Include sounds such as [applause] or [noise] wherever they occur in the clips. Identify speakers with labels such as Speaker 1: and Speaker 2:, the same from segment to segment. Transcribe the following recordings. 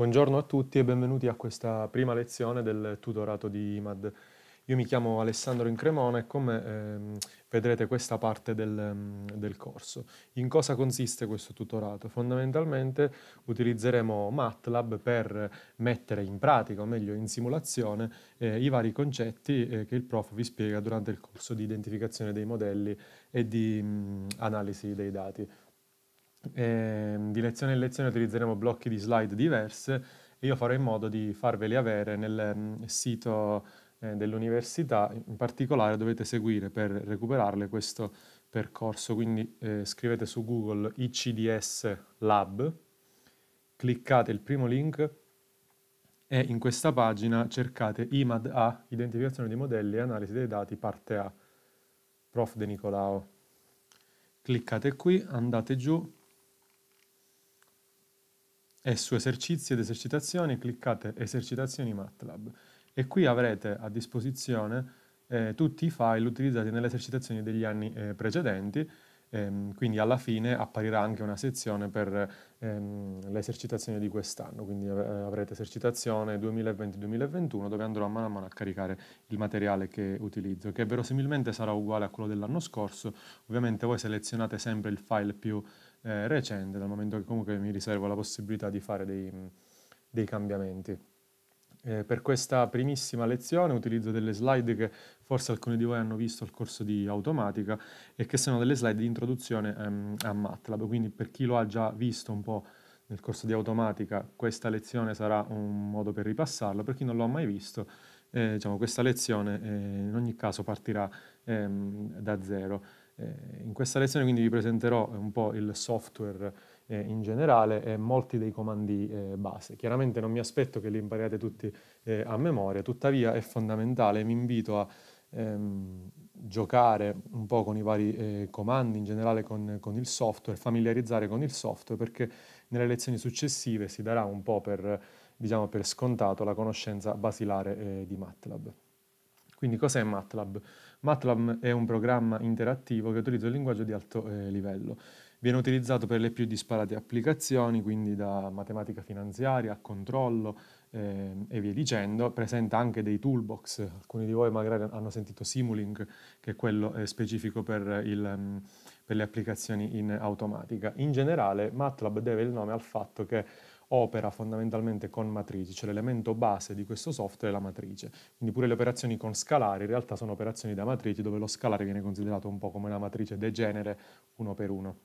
Speaker 1: Buongiorno a tutti e benvenuti a questa prima lezione del tutorato di IMAD. Io mi chiamo Alessandro Incremona e come ehm, vedrete questa parte del, mm, del, corso. In cosa consiste questo tutorato? Fondamentalmente utilizzeremo MATLAB per mettere in pratica, o meglio in simulazione, eh, i vari concetti eh, che il prof vi spiega durante il corso di identificazione dei modelli e di mh, mm, analisi dei dati eh, di lezione in lezione utilizzeremo blocchi di slide diverse e io farò in modo di farveli avere nel mm, sito eh, dell'università, in particolare dovete seguire per recuperarle questo percorso, quindi eh, scrivete su Google ICDS Lab, cliccate il primo link e in questa pagina cercate IMAD A, identificazione di modelli e analisi dei dati, parte A, prof De Nicolao. Cliccate qui, andate giù, e su esercizi ed esercitazioni cliccate esercitazioni MATLAB e qui avrete a disposizione eh, tutti i file utilizzati nelle esercitazioni degli anni eh, precedenti ehm, quindi alla fine apparirà anche una sezione per ehm, le esercitazioni di quest'anno quindi eh, avrete esercitazione 2020-2021 dove andrò a mano a mano a caricare il materiale che utilizzo che verosimilmente sarà uguale a quello dell'anno scorso ovviamente voi selezionate sempre il file più eh, recente, dal momento che comunque mi riservo la possibilità di fare dei, dei cambiamenti. Eh, per questa primissima lezione utilizzo delle slide che forse alcuni di voi hanno visto al corso di automatica e che sono delle slide di introduzione ehm, a MATLAB, quindi per chi lo ha già visto un po' nel corso di automatica questa lezione sarà un modo per ripassarlo, per chi non l'ha mai visto eh, diciamo, questa lezione eh, in ogni caso partirà ehm, da zero. Eh, in questa lezione quindi vi presenterò un po' il software eh, in generale e molti dei comandi eh, base. Chiaramente non mi aspetto che li impariate tutti eh, a memoria, tuttavia è fondamentale, vi invito a ehm, giocare un po' con i vari eh, comandi, in generale con, con, il software, familiarizzare con il software perché nelle lezioni successive si darà un po' per, diciamo, per scontato la conoscenza basilare eh, di MATLAB. Quindi cos'è MATLAB? MATLAB è un programma interattivo che utilizza un linguaggio di alto eh, livello. Viene utilizzato per le più disparate applicazioni, quindi da matematica finanziaria a controllo eh, e via dicendo. Presenta anche dei toolbox, alcuni di voi magari hanno sentito Simulink, che è quello eh, specifico per, il, mm, per le applicazioni in automatica. In generale MATLAB deve il nome al fatto che opera fondamentalmente con matrici, cioè l'elemento base di questo software è la matrice. Quindi pure le operazioni con scalare in realtà sono operazioni da matrici dove lo scalare viene considerato un po' come una matrice degenere uno per uno.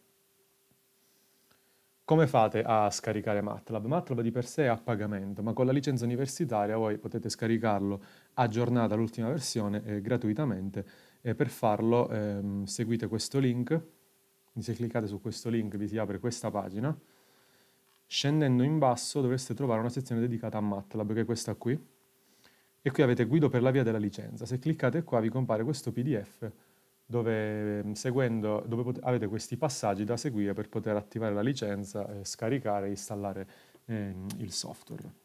Speaker 1: Come fate a scaricare MATLAB? MATLAB di per sé è a pagamento, ma con la licenza universitaria voi potete scaricarlo aggiornata all'ultima versione eh, gratuitamente e per farlo ehm, seguite questo link, quindi se cliccate su questo link vi si apre questa pagina, Scendendo in basso dovreste trovare una sezione dedicata a MATLAB, che è questa qui, e qui avete guido per la via della licenza. Se cliccate qua vi compare questo PDF dove, ehm, seguendo, dove avete questi passaggi da seguire per poter attivare la licenza, eh, scaricare e installare eh, il software.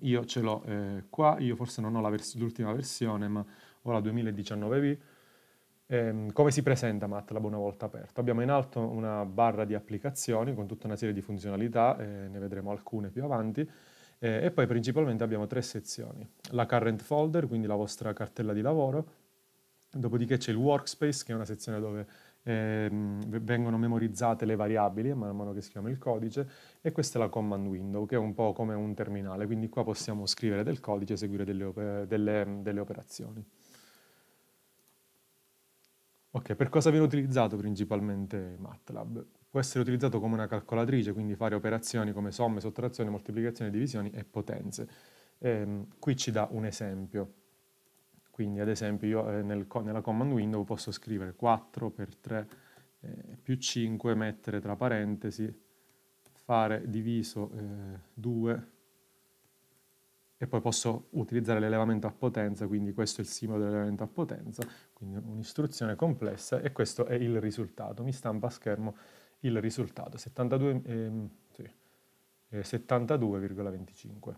Speaker 1: Io ce l'ho eh, qua, io forse non ho l'ultima vers versione, ma ho la 2019V, Ehm, come si presenta MATLAB una volta aperto? Abbiamo in alto una barra di applicazioni con tutta una serie di funzionalità, eh, ne vedremo alcune più avanti, eh, e poi principalmente abbiamo tre sezioni. La current folder, quindi la vostra cartella di lavoro, dopodiché c'è il workspace, che è una sezione dove eh, vengono memorizzate le variabili man mano che scriviamo il codice e questa è la command window che è un po' come un terminale, quindi qua possiamo scrivere del codice e eseguire delle, delle, delle operazioni. Ok, per cosa viene utilizzato principalmente MATLAB? Può essere utilizzato come una calcolatrice, quindi fare operazioni come somme, sottrazioni, moltiplicazioni, divisioni e potenze. Ehm, qui ci dà un esempio. Quindi ad esempio io eh, nel, nella command window posso scrivere 4 per 3 eh, più 5, mettere tra parentesi, fare diviso eh, 2 e poi posso utilizzare l'elevamento a potenza, quindi questo è il simbolo dell'elevamento a potenza, quindi un'istruzione complessa e questo è il risultato, mi stampa a schermo il risultato, 72, ehm, sì, 72,25. Eh,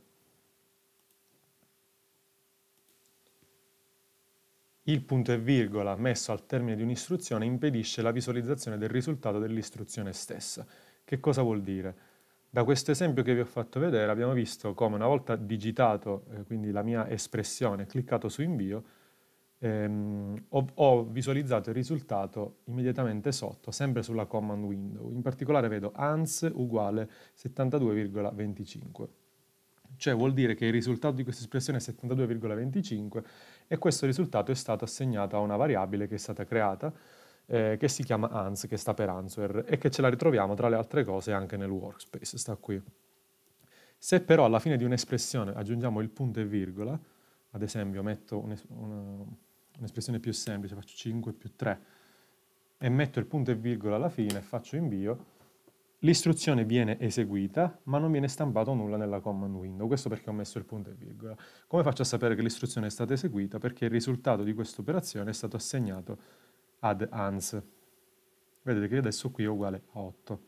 Speaker 1: il punto e virgola messo al termine di un'istruzione impedisce la visualizzazione del risultato dell'istruzione stessa. Che cosa vuol dire? Da questo esempio che vi ho fatto vedere abbiamo visto come una volta digitato, eh, quindi la mia espressione, cliccato su invio, ehm, ho, ho, visualizzato il risultato immediatamente sotto, sempre sulla command window. In particolare vedo ans uguale 72,25. Cioè vuol dire che il risultato di questa espressione è 72,25 e questo risultato è stato assegnato a una variabile che è stata creata eh, che si chiama ANS, che sta per Answer, e che ce la ritroviamo tra le altre cose anche nel workspace, sta qui. Se però alla fine di un'espressione aggiungiamo il punto e virgola, ad esempio metto un'espressione più semplice, faccio 5 più 3, e metto il punto e virgola alla fine e faccio invio, l'istruzione viene eseguita, ma non viene stampato nulla nella command window. Questo perché ho messo il punto e virgola. Come faccio a sapere che l'istruzione è stata eseguita? Perché il risultato di questa operazione è stato assegnato ad ans. Vedete che adesso qui è uguale a 8.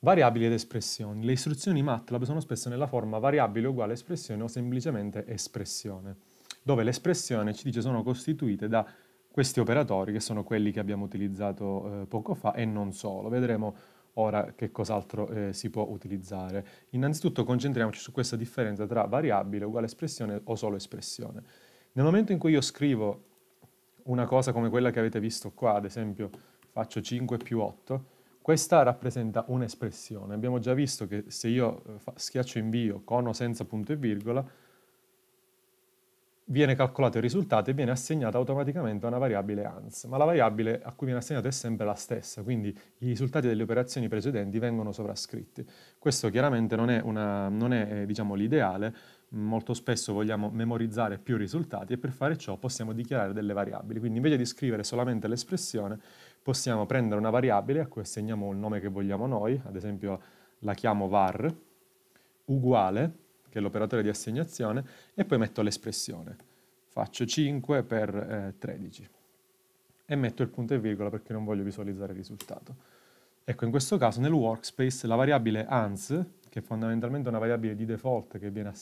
Speaker 1: Variabili ed espressioni. Le istruzioni MATLAB sono spesso nella forma variabile uguale espressione o semplicemente espressione, dove l'espressione ci dice sono costituite da questi operatori che sono quelli che abbiamo utilizzato eh, poco fa e non solo. Vedremo Ora, che cos'altro eh, si può utilizzare? Innanzitutto concentriamoci su questa differenza tra variabile uguale espressione o solo espressione. Nel momento in cui io scrivo una cosa come quella che avete visto qua, ad esempio faccio 5 più 8, questa rappresenta un'espressione. Abbiamo già visto che se io eh, schiaccio invio con o senza punto e virgola, viene calcolato il risultato e viene assegnata automaticamente a una variabile ans, ma la variabile a cui viene assegnata è sempre la stessa, quindi i risultati delle operazioni precedenti vengono sovrascritti. Questo chiaramente non è, è eh, diciamo, l'ideale, molto spesso vogliamo memorizzare più risultati e per fare ciò possiamo dichiarare delle variabili, quindi invece di scrivere solamente l'espressione possiamo prendere una variabile a cui assegniamo il nome che vogliamo noi, ad esempio la chiamo var, uguale che è l'operatore di assegnazione, e poi metto l'espressione. Faccio 5 per eh, 13 e metto il punto e virgola perché non voglio visualizzare il risultato. Ecco, in questo caso nel workspace la variabile ans, che è fondamentalmente una variabile di default che viene,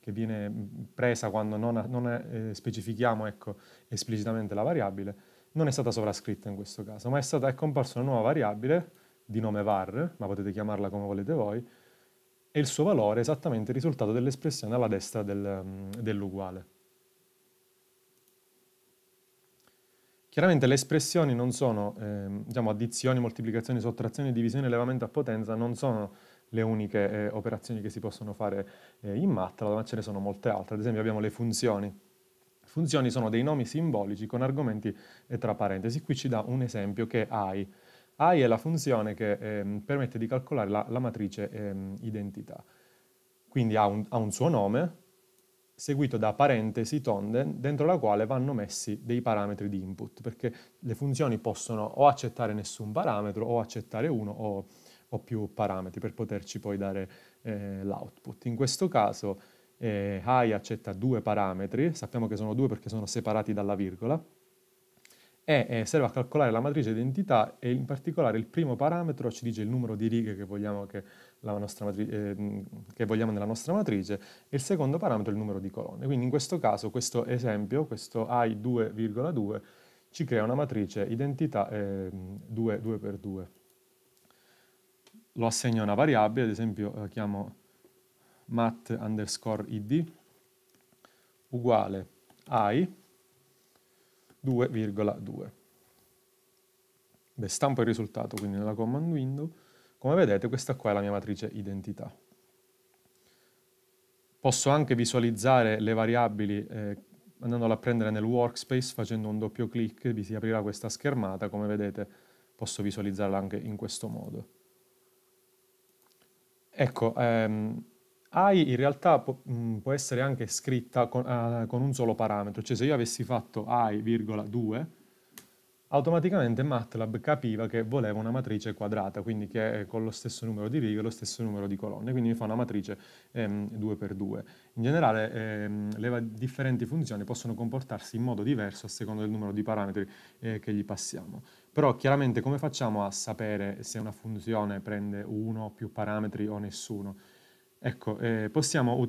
Speaker 1: che viene mm, presa quando non, non eh, specifichiamo ecco, esplicitamente la variabile, non è stata sovrascritta in questo caso, ma è, stata, è comparsa una nuova variabile di nome var, ma potete chiamarla come volete voi, e il suo valore è esattamente il risultato dell'espressione alla destra del, mm, dell'uguale. Chiaramente le espressioni non sono, eh, diciamo, addizioni, moltiplicazioni, sottrazioni, divisione, elevamento a potenza, non sono le uniche eh, operazioni che si possono fare eh, in MATLAB, ma ce ne sono molte altre. Ad esempio abbiamo le funzioni. Funzioni sono dei nomi simbolici con argomenti eh, tra parentesi. Qui ci dà un esempio che è AI AI è la funzione che eh, permette di calcolare la, la matrice eh, identità. Quindi ha un, ha un, suo nome, seguito da parentesi tonde, dentro la quale vanno messi dei parametri di input, perché le funzioni possono o accettare nessun parametro o accettare uno o, o più parametri per poterci poi dare eh, l'output. In questo caso eh, i accetta due parametri, sappiamo che sono due perché sono separati dalla virgola, e serve a calcolare la matrice identità e in particolare il primo parametro ci dice il numero di righe che vogliamo, che matrice, eh, che vogliamo nella nostra matrice e il secondo parametro il numero di colonne. Quindi in questo caso questo esempio, questo i2,2, ci crea una matrice identità eh, 2, 2 per 2. Lo assegno a una variabile, ad esempio eh, chiamo mat underscore id uguale i 2,2. Beh, stampo il risultato quindi nella command window. Come vedete questa qua è la mia matrice identità. Posso anche visualizzare le variabili eh, andandola a prendere nel workspace facendo un doppio clic, vi si aprirà questa schermata, come vedete posso visualizzarla anche in questo modo. Ecco, ehm, AI in realtà può, mh, mm, può essere anche scritta con, uh, con, un solo parametro, cioè se io avessi fatto AI, automaticamente MATLAB capiva che voleva una matrice quadrata, quindi che è con lo stesso numero di righe e lo stesso numero di colonne, quindi mi fa una matrice 2x2. Ehm, in generale ehm, le differenti funzioni possono comportarsi in modo diverso a seconda del numero di parametri eh, che gli passiamo. Però chiaramente come facciamo a sapere se una funzione prende uno o più parametri o nessuno? Ecco, eh, possiamo,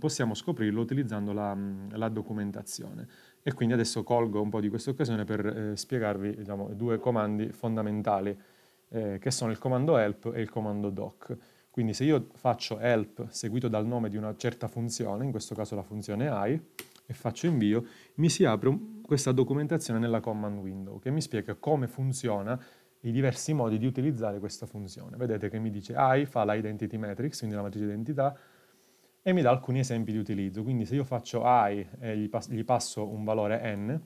Speaker 1: possiamo, scoprirlo utilizzando la, mm, la, documentazione. E quindi adesso colgo un po' di questa occasione per eh, spiegarvi diciamo, due comandi fondamentali, eh, che sono il comando help e il comando doc. Quindi se io faccio help seguito dal nome di una certa funzione, in questo caso la funzione i, e faccio invio, mi si apre questa documentazione nella command window che mi spiega come funziona i diversi modi di utilizzare questa funzione. Vedete che mi dice I fa la identity matrix, quindi la matrice identità, e mi dà alcuni esempi di utilizzo. Quindi se io faccio I e gli, pas gli passo un valore n,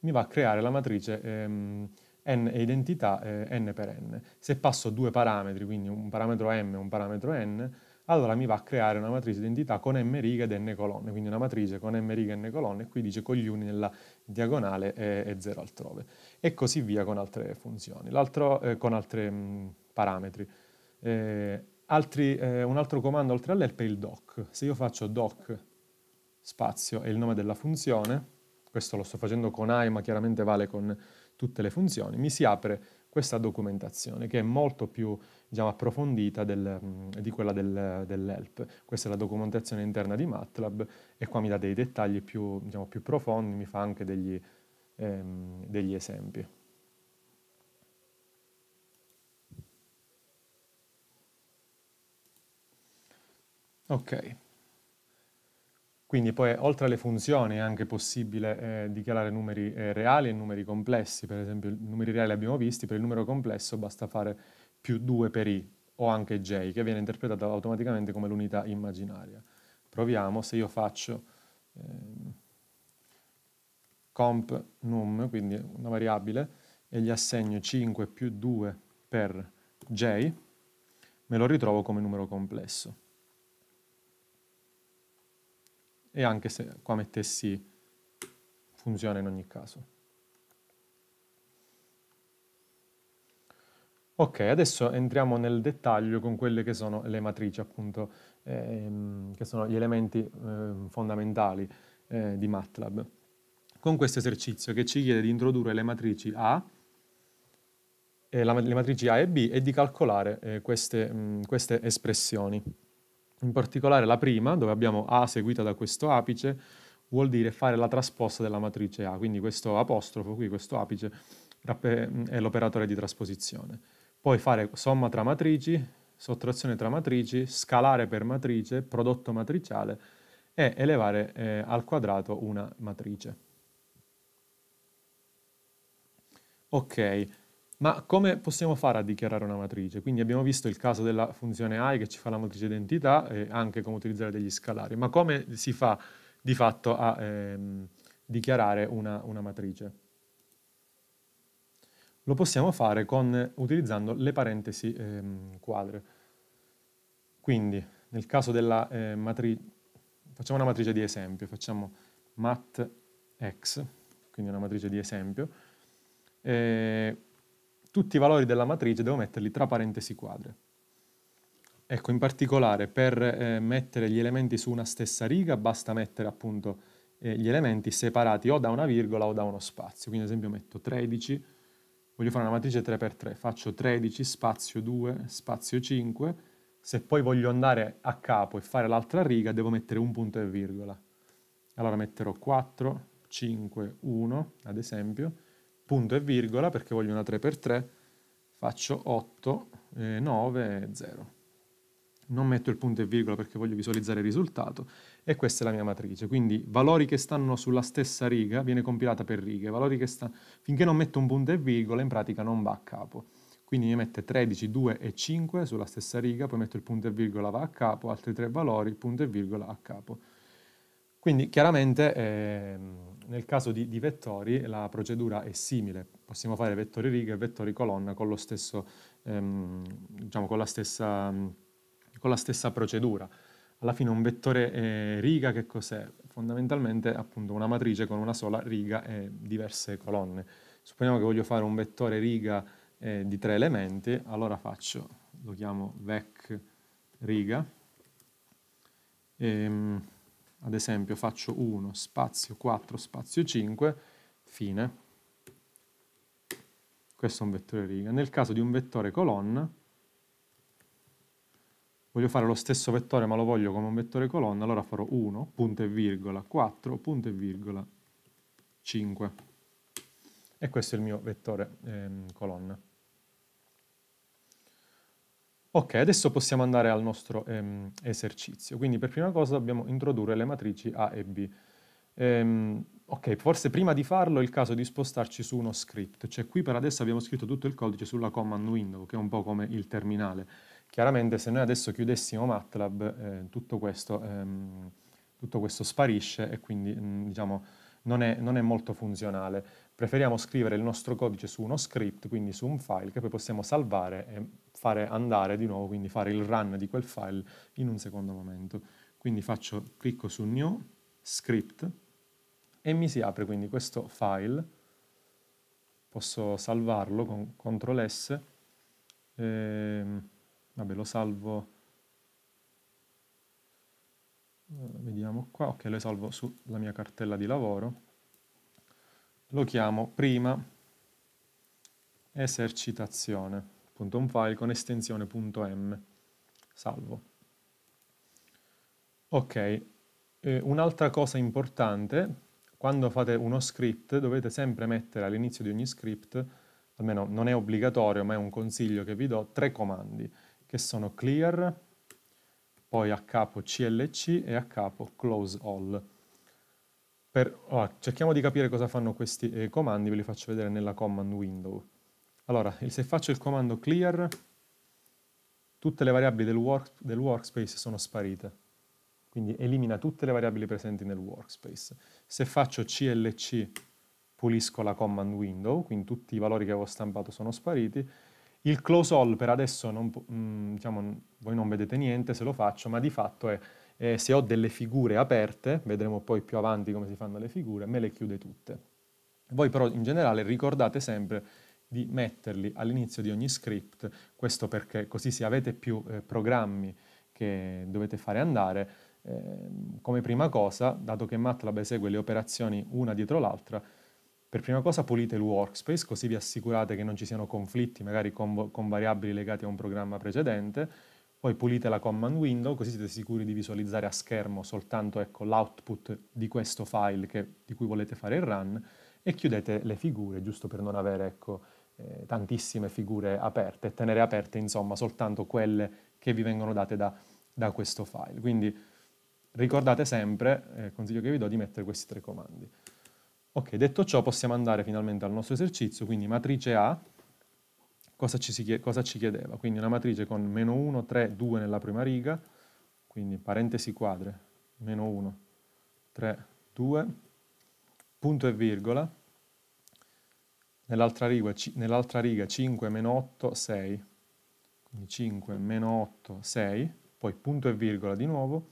Speaker 1: mi va a creare la matrice ehm, n e identità eh, n per n. Se passo due parametri, quindi un parametro m e un parametro n, allora mi va a creare una matrice identità con m righe ed n colonne, quindi una matrice con m righe e n colonne, e qui dice con gli uni nella diagonale eh, e, e 0 altrove e così via con altre funzioni, eh, con altri mm, parametri. Eh, altri, eh, un altro comando oltre all'help è il doc. Se io faccio doc spazio e il nome della funzione, questo lo sto facendo con AI ma chiaramente vale con tutte le funzioni, mi si apre questa documentazione che è molto più diciamo, approfondita del, mm, di quella del, dell'help. Questa è la documentazione interna di MATLAB e qua mi dà dei dettagli più, diciamo, più profondi, mi fa anche degli, ehm, degli esempi. Ok. Quindi poi oltre alle funzioni è anche possibile eh, dichiarare numeri eh, reali e numeri complessi, per esempio i numeri reali abbiamo visti, per il numero complesso basta fare più 2 per i o anche j, che viene interpretato automaticamente come l'unità immaginaria. Proviamo, se io faccio... Ehm, comp num, quindi una variabile, e gli assegno 5 più 2 per j, me lo ritrovo come numero complesso. E anche se qua mettessi funziona in ogni caso. Ok, adesso entriamo nel dettaglio con quelle che sono le matrici, appunto, ehm, che sono gli elementi eh, fondamentali eh, di MATLAB con questo esercizio che ci chiede di introdurre le matrici A, eh, la, le matrici A e B e di calcolare eh, queste, mh, queste espressioni. In particolare la prima, dove abbiamo A seguita da questo apice, vuol dire fare la trasposta della matrice A, quindi questo apostrofo qui, questo apice, è l'operatore di trasposizione. Poi fare somma tra matrici, sottrazione tra matrici, scalare per matrice, prodotto matriciale e elevare eh, al quadrato una matrice. Ok, ma come possiamo fare a dichiarare una matrice? Quindi abbiamo visto il caso della funzione i che ci fa la matrice identità e anche come utilizzare degli scalari, ma come si fa di fatto a ehm, dichiarare una, una, matrice? Lo possiamo fare con, utilizzando le parentesi ehm, quadre. Quindi nel caso della eh, matrice, facciamo una matrice di esempio, facciamo matx, quindi una matrice di esempio, eh, tutti i valori della matrice devo metterli tra parentesi quadre. Ecco, in particolare per eh, mettere gli elementi su una stessa riga basta mettere appunto eh, gli elementi separati o da una virgola o da uno spazio. Quindi ad esempio metto 13, voglio fare una matrice 3x3, faccio 13, spazio 2, spazio 5. Se poi voglio andare a capo e fare l'altra riga devo mettere un punto e virgola. Allora metterò 4, 5, 1 ad esempio punto e virgola, perché voglio una 3x3, faccio 8, 9, 0. Non metto il punto e virgola perché voglio visualizzare il risultato e questa è la mia matrice. Quindi valori che stanno sulla stessa riga viene compilata per righe, valori che stanno... finché non metto un punto e virgola in pratica non va a capo. Quindi mi mette 13, 2 e 5 sulla stessa riga, poi metto il punto e virgola va a capo, altri tre valori, punto e virgola a capo. Quindi chiaramente eh, nel caso di, di, vettori la procedura è simile, possiamo fare vettori riga e vettori colonna con, stesso, ehm, diciamo, con, la, stessa, con la stessa procedura alla fine un vettore eh, riga che cos'è? Fondamentalmente appunto una matrice con una sola riga e diverse colonne. Supponiamo che voglio fare un vettore riga eh, di tre elementi, allora faccio, lo chiamo vec riga, e, ehm, ad esempio faccio 1 spazio 4 spazio 5, fine. Questo è un vettore riga. Nel caso di un vettore colonna, voglio fare lo stesso vettore ma lo voglio come un vettore colonna, allora farò 1, punto e virgola, 4, punto e virgola, 5. E questo è il mio vettore eh, colonna. Ok, adesso possiamo andare al nostro ehm, esercizio. Quindi per prima cosa dobbiamo introdurre le matrici A e B. Ehm, ok, forse prima di farlo è il caso di spostarci su uno script. Cioè qui per adesso abbiamo scritto tutto il codice sulla command window, che è un po' come il terminale. Chiaramente se noi adesso chiudessimo MATLAB, eh, tutto, questo, ehm, tutto, questo, sparisce e quindi mh, mm, diciamo, non è, non è molto funzionale preferiamo scrivere il nostro codice su uno script, quindi su un file che poi possiamo salvare e fare andare di nuovo, quindi fare il run di quel file in un secondo momento. Quindi faccio, clicco su New, Script, e mi si apre quindi questo file, posso salvarlo con CTRL S, ehm, vabbè lo salvo, eh, vediamo qua, ok lo salvo sulla mia cartella di lavoro, lo chiamo prima esercitazione un file con estensione.m. Salvo. Ok, eh, un'altra cosa importante, quando fate uno script dovete sempre mettere all'inizio di ogni script, almeno non è obbligatorio ma è un consiglio che vi do, tre comandi che sono clear, poi a capo clc e a capo close all. Per, oh, cerchiamo di capire cosa fanno questi eh, comandi, ve li faccio vedere nella command window. Allora, se faccio il comando clear, tutte le variabili del, work, del workspace sono sparite. Quindi elimina tutte le variabili presenti nel workspace. Se faccio clc, pulisco la command window, quindi tutti i valori che avevo stampato sono spariti. Il close all per adesso, non, mm, diciamo, voi non vedete niente se lo faccio, ma di fatto è eh, se ho delle figure aperte, vedremo poi più avanti come si fanno le figure, me le chiude tutte. Voi però in generale ricordate sempre di metterli all'inizio di ogni script, questo perché così se avete più eh, programmi che dovete fare andare, eh, come prima cosa, dato che MATLAB esegue le operazioni una dietro l'altra, per prima cosa pulite il workspace, così vi assicurate che non ci siano conflitti magari con, con variabili legate a un programma precedente, poi pulite la command window, così siete sicuri di visualizzare a schermo soltanto ecco, l'output di questo file che, di cui volete fare il run e chiudete le figure, giusto per non avere ecco, eh, tantissime figure aperte e tenere aperte insomma soltanto quelle che vi vengono date da, da questo file. Quindi ricordate sempre, il eh, consiglio che vi do, di mettere questi tre comandi. Ok, detto ciò possiamo andare finalmente al nostro esercizio, quindi matrice A, cosa ci, si, cosa ci chiedeva? Quindi una matrice con meno 1, 3, 2 nella prima riga, quindi parentesi quadre, meno 1, 3, 2, punto e virgola, nell'altra riga, nell riga 5, meno 8, 6, quindi 5, meno 8, 6, poi punto e virgola di nuovo,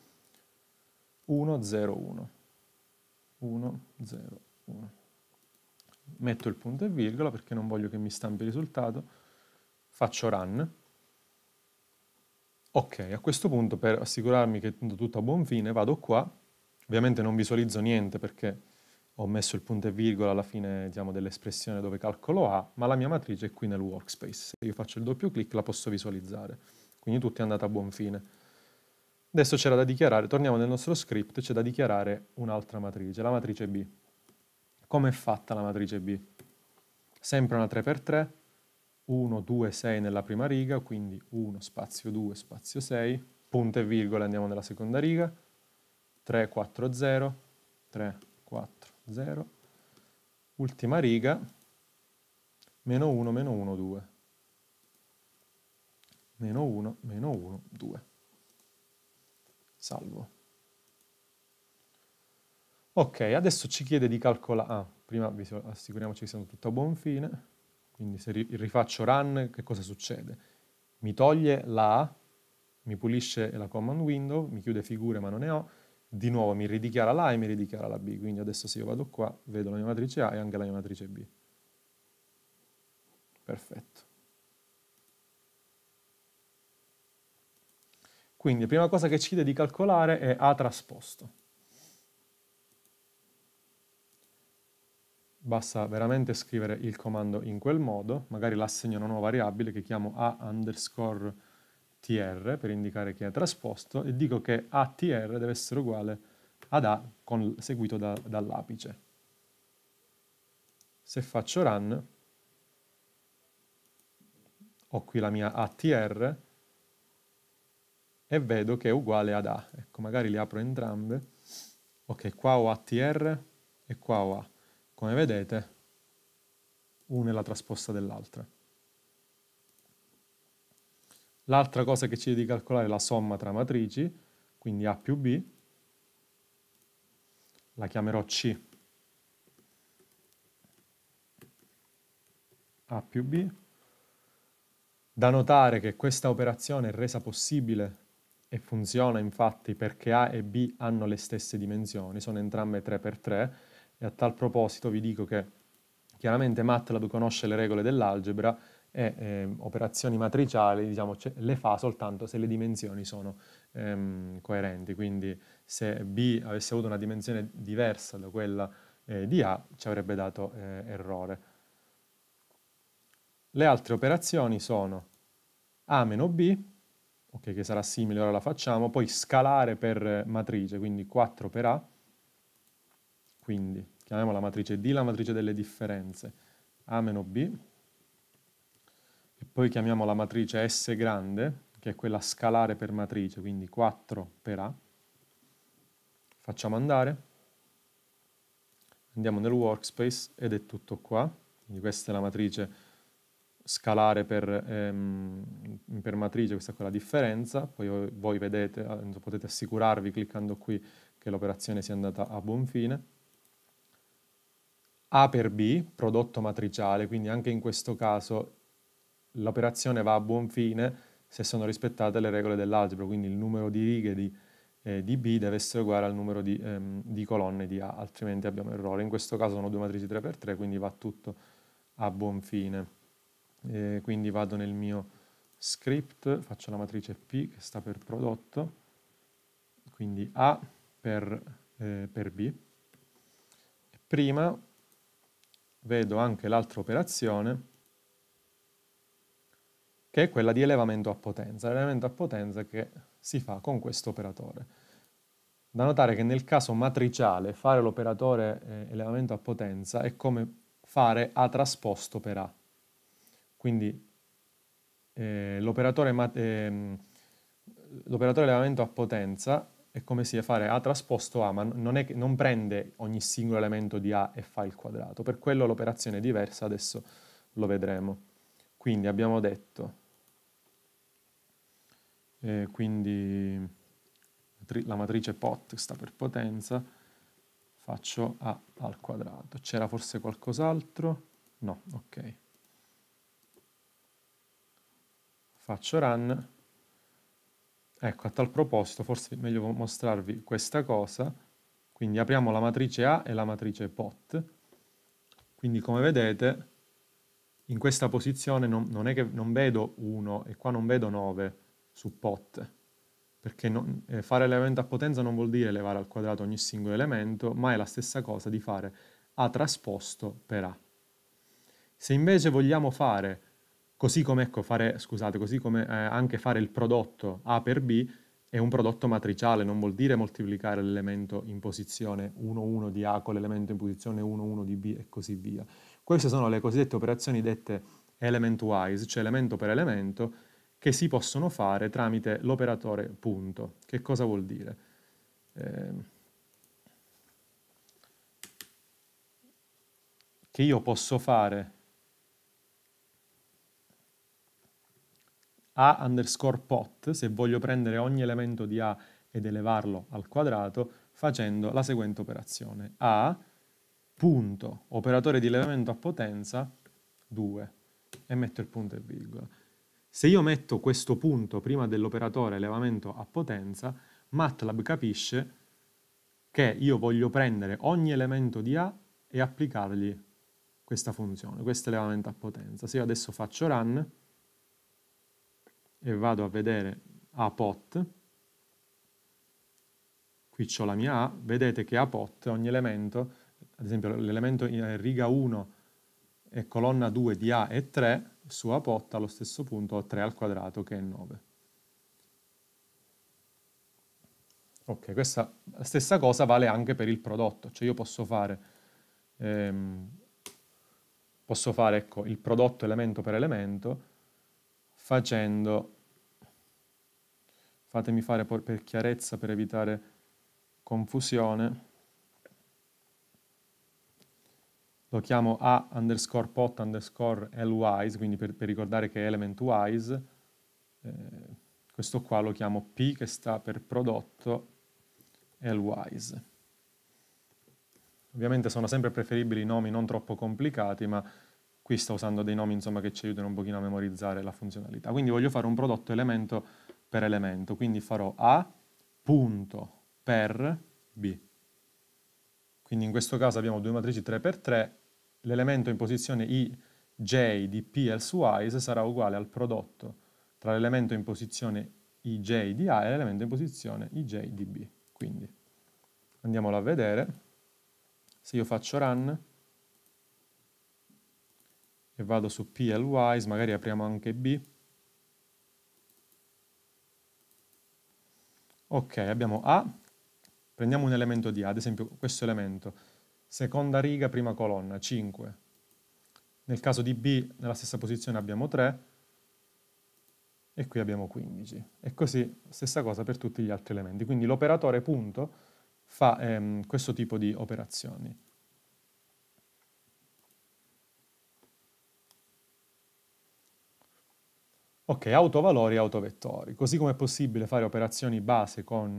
Speaker 1: 1, 0, 1, 1, 0, 1. Metto il punto e virgola perché non voglio che mi stampi il risultato, faccio run. Ok, a questo punto per assicurarmi che è tutto a buon fine vado qua, ovviamente non visualizzo niente perché ho messo il punto e virgola alla fine diciamo, dell'espressione dove calcolo A, ma la mia matrice è qui nel workspace. Se io faccio il doppio clic la posso visualizzare, quindi tutto è andato a buon fine. Adesso c'era da dichiarare, torniamo nel nostro script, c'è da dichiarare un'altra matrice, la matrice B. Come è fatta la matrice B? Sempre una 3x3, 1, 2, 6 nella prima riga, quindi 1, spazio 2, spazio 6, punto e virgola andiamo nella seconda riga, 3, 4, 0, 3, 4, 0, ultima riga, meno 1, meno 1, 2, meno 1, meno 1, 2, salvo. Ok, adesso ci chiede di calcolare, ah, prima assicuriamoci che siamo tutto a buon fine, quindi se rifaccio run, che cosa succede? Mi toglie la A, mi pulisce la command window, mi chiude figure ma non ne ho, di nuovo mi ridichiara l'A e mi ridichiara la B, quindi adesso se io vado qua vedo la mia matrice A e anche la mia matrice B. Perfetto. Quindi la prima cosa che ci chiede di calcolare è A trasposto. basta veramente scrivere il comando in quel modo, magari l'assegno a una nuova variabile che chiamo a underscore tr per indicare che è trasposto e dico che atr deve essere uguale ad a con, seguito da, dall'apice. Se faccio run, ho qui la mia atr e vedo che è uguale ad a. Ecco, magari li apro entrambe. Ok, qua ho atr e qua ho a come vedete, una è la trasposta dell'altra. L'altra cosa che ci devi calcolare è la somma tra matrici, quindi A più B, la chiamerò C. A più B. Da notare che questa operazione è resa possibile e funziona infatti perché A e B hanno le stesse dimensioni, sono entrambe 3x3, e a tal proposito vi dico che chiaramente MATLAB conosce le regole dell'algebra e eh, operazioni matriciali diciamo, le fa soltanto se le dimensioni sono ehm, coerenti. Quindi se B avesse avuto una dimensione diversa da quella eh, di A ci avrebbe dato eh, errore. Le altre operazioni sono A B, okay, che sarà simile, ora la facciamo, poi scalare per matrice, quindi 4 per A, quindi chiamiamo la matrice D la matrice delle differenze, A meno B, e poi chiamiamo la matrice S grande, che è quella scalare per matrice, quindi 4 per A. Facciamo andare, andiamo nel workspace ed è tutto qua, quindi questa è la matrice scalare per, ehm, per, matrice, questa è quella differenza, poi voi vedete, eh, potete assicurarvi cliccando qui che l'operazione sia andata a buon fine. A per B, prodotto matriciale, quindi anche in questo caso l'operazione va a buon fine se sono rispettate le regole dell'algebra, quindi il numero di righe di, eh, di B deve essere uguale al numero di, ehm, di, colonne di A, altrimenti abbiamo errore. In questo caso sono due matrici 3x3, quindi va tutto a buon fine. Eh, quindi vado nel mio script, faccio la matrice P che sta per prodotto, quindi A per, eh, per B. Prima vedo anche l'altra operazione che è quella di elevamento a potenza, l'elevamento a potenza che si fa con questo operatore. Da notare che nel caso matriciale fare l'operatore eh, elevamento a potenza è come fare A trasposto per A. Quindi eh, l'operatore, eh, l'operatore elevamento a potenza è come se fare A trasposto A, ma non, è, non, prende ogni singolo elemento di A e fa il quadrato. Per quello l'operazione è diversa, adesso lo vedremo. Quindi abbiamo detto, eh, quindi la matrice pot sta per potenza, faccio A al quadrato. C'era forse qualcos'altro? No, ok. Faccio run Ecco, a tal proposito forse è meglio mostrarvi questa cosa. Quindi apriamo la matrice A e la matrice POT. Quindi come vedete in questa posizione non, non è che non vedo 1 e qua non vedo 9 su POT perché non, eh, fare l'elemento a potenza non vuol dire elevare al quadrato ogni singolo elemento, ma è la stessa cosa di fare A trasposto per A. Se invece vogliamo fare Così come, ecco, fare, scusate, così come eh, anche fare il prodotto A per B è un prodotto matriciale, non vuol dire moltiplicare l'elemento in posizione 1-1 di A con l'elemento in posizione 1-1 di B e così via. Queste sono le cosiddette operazioni dette element wise, cioè elemento per elemento, che si possono fare tramite l'operatore punto. Che cosa vuol dire? Eh, che io posso fare a underscore pot se voglio prendere ogni elemento di a ed elevarlo al quadrato facendo la seguente operazione a punto operatore di elevamento a potenza 2 e metto il punto e virgola. Se io metto questo punto prima dell'operatore elevamento a potenza, MATLAB capisce che io voglio prendere ogni elemento di A e applicargli questa funzione, questo elevamento a potenza. Se io adesso faccio run, e vado a vedere apot, qui ho la mia A, vedete che apot ogni elemento, ad esempio l'elemento in eh, riga 1 e colonna 2 di A è 3, su apot allo stesso punto ho 3 al quadrato che è 9. Ok, questa stessa cosa vale anche per il prodotto, cioè io posso fare, ehm, posso fare ecco, il prodotto elemento per elemento, facendo, fatemi fare per chiarezza, per evitare confusione, lo chiamo a underscore pot underscore L-wise, quindi per, per, ricordare che è element wise, eh, questo qua lo chiamo p che sta per prodotto L-wise. Ovviamente sono sempre preferibili i nomi non troppo complicati, ma qui sto usando dei nomi insomma, che ci aiutano un pochino a memorizzare la funzionalità. Quindi voglio fare un prodotto elemento per elemento, quindi farò A punto per B. Quindi in questo caso abbiamo due matrici 3x3, l'elemento in posizione I, J di P elsewise sarà uguale al prodotto tra l'elemento in posizione IJ di A e l'elemento in posizione IJ di B. Quindi andiamolo a vedere, se io faccio run, e vado su PLWise, magari apriamo anche B. Ok, abbiamo A, prendiamo un elemento di A, ad esempio questo elemento, seconda riga, prima colonna, 5. Nel caso di B, nella stessa posizione abbiamo 3, e qui abbiamo 15. E così stessa cosa per tutti gli altri elementi. Quindi l'operatore punto fa ehm, questo tipo di operazioni. Ok, autovalori e autovettori. Così come è possibile fare operazioni base con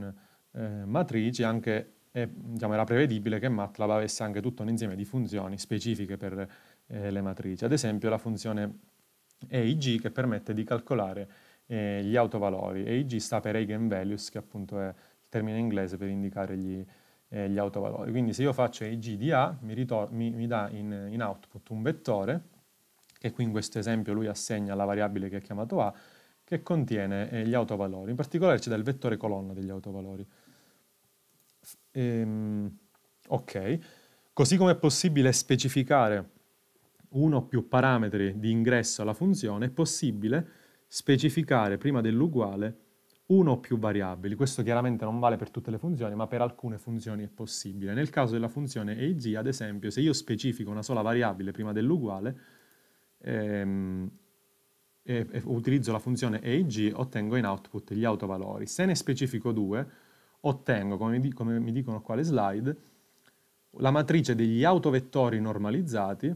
Speaker 1: eh, matrici, anche eh, diciamo, era prevedibile che MATLAB avesse anche tutto un insieme di funzioni specifiche per eh, le matrici. Ad esempio la funzione AIG che permette di calcolare eh, gli autovalori. AIG sta per eigenvalues, che appunto è il termine inglese per indicare gli, eh, gli autovalori. Quindi se io faccio AIG di A, mi, mi, mi dà in, in output un vettore che qui in questo esempio lui assegna alla variabile che ha chiamato A, che contiene eh, gli autovalori. In particolare ci dà il vettore colonna degli autovalori. Ehm, ok, così come è possibile specificare uno o più parametri di ingresso alla funzione, è possibile specificare prima dell'uguale uno o più variabili. Questo chiaramente non vale per tutte le funzioni, ma per alcune funzioni è possibile. Nel caso della funzione eiz, ad esempio, se io specifico una sola variabile prima dell'uguale, ehm, e, e utilizzo la funzione AG, ottengo in output gli autovalori. Se ne specifico due, ottengo, come mi, come mi dicono qua le slide, la matrice degli autovettori normalizzati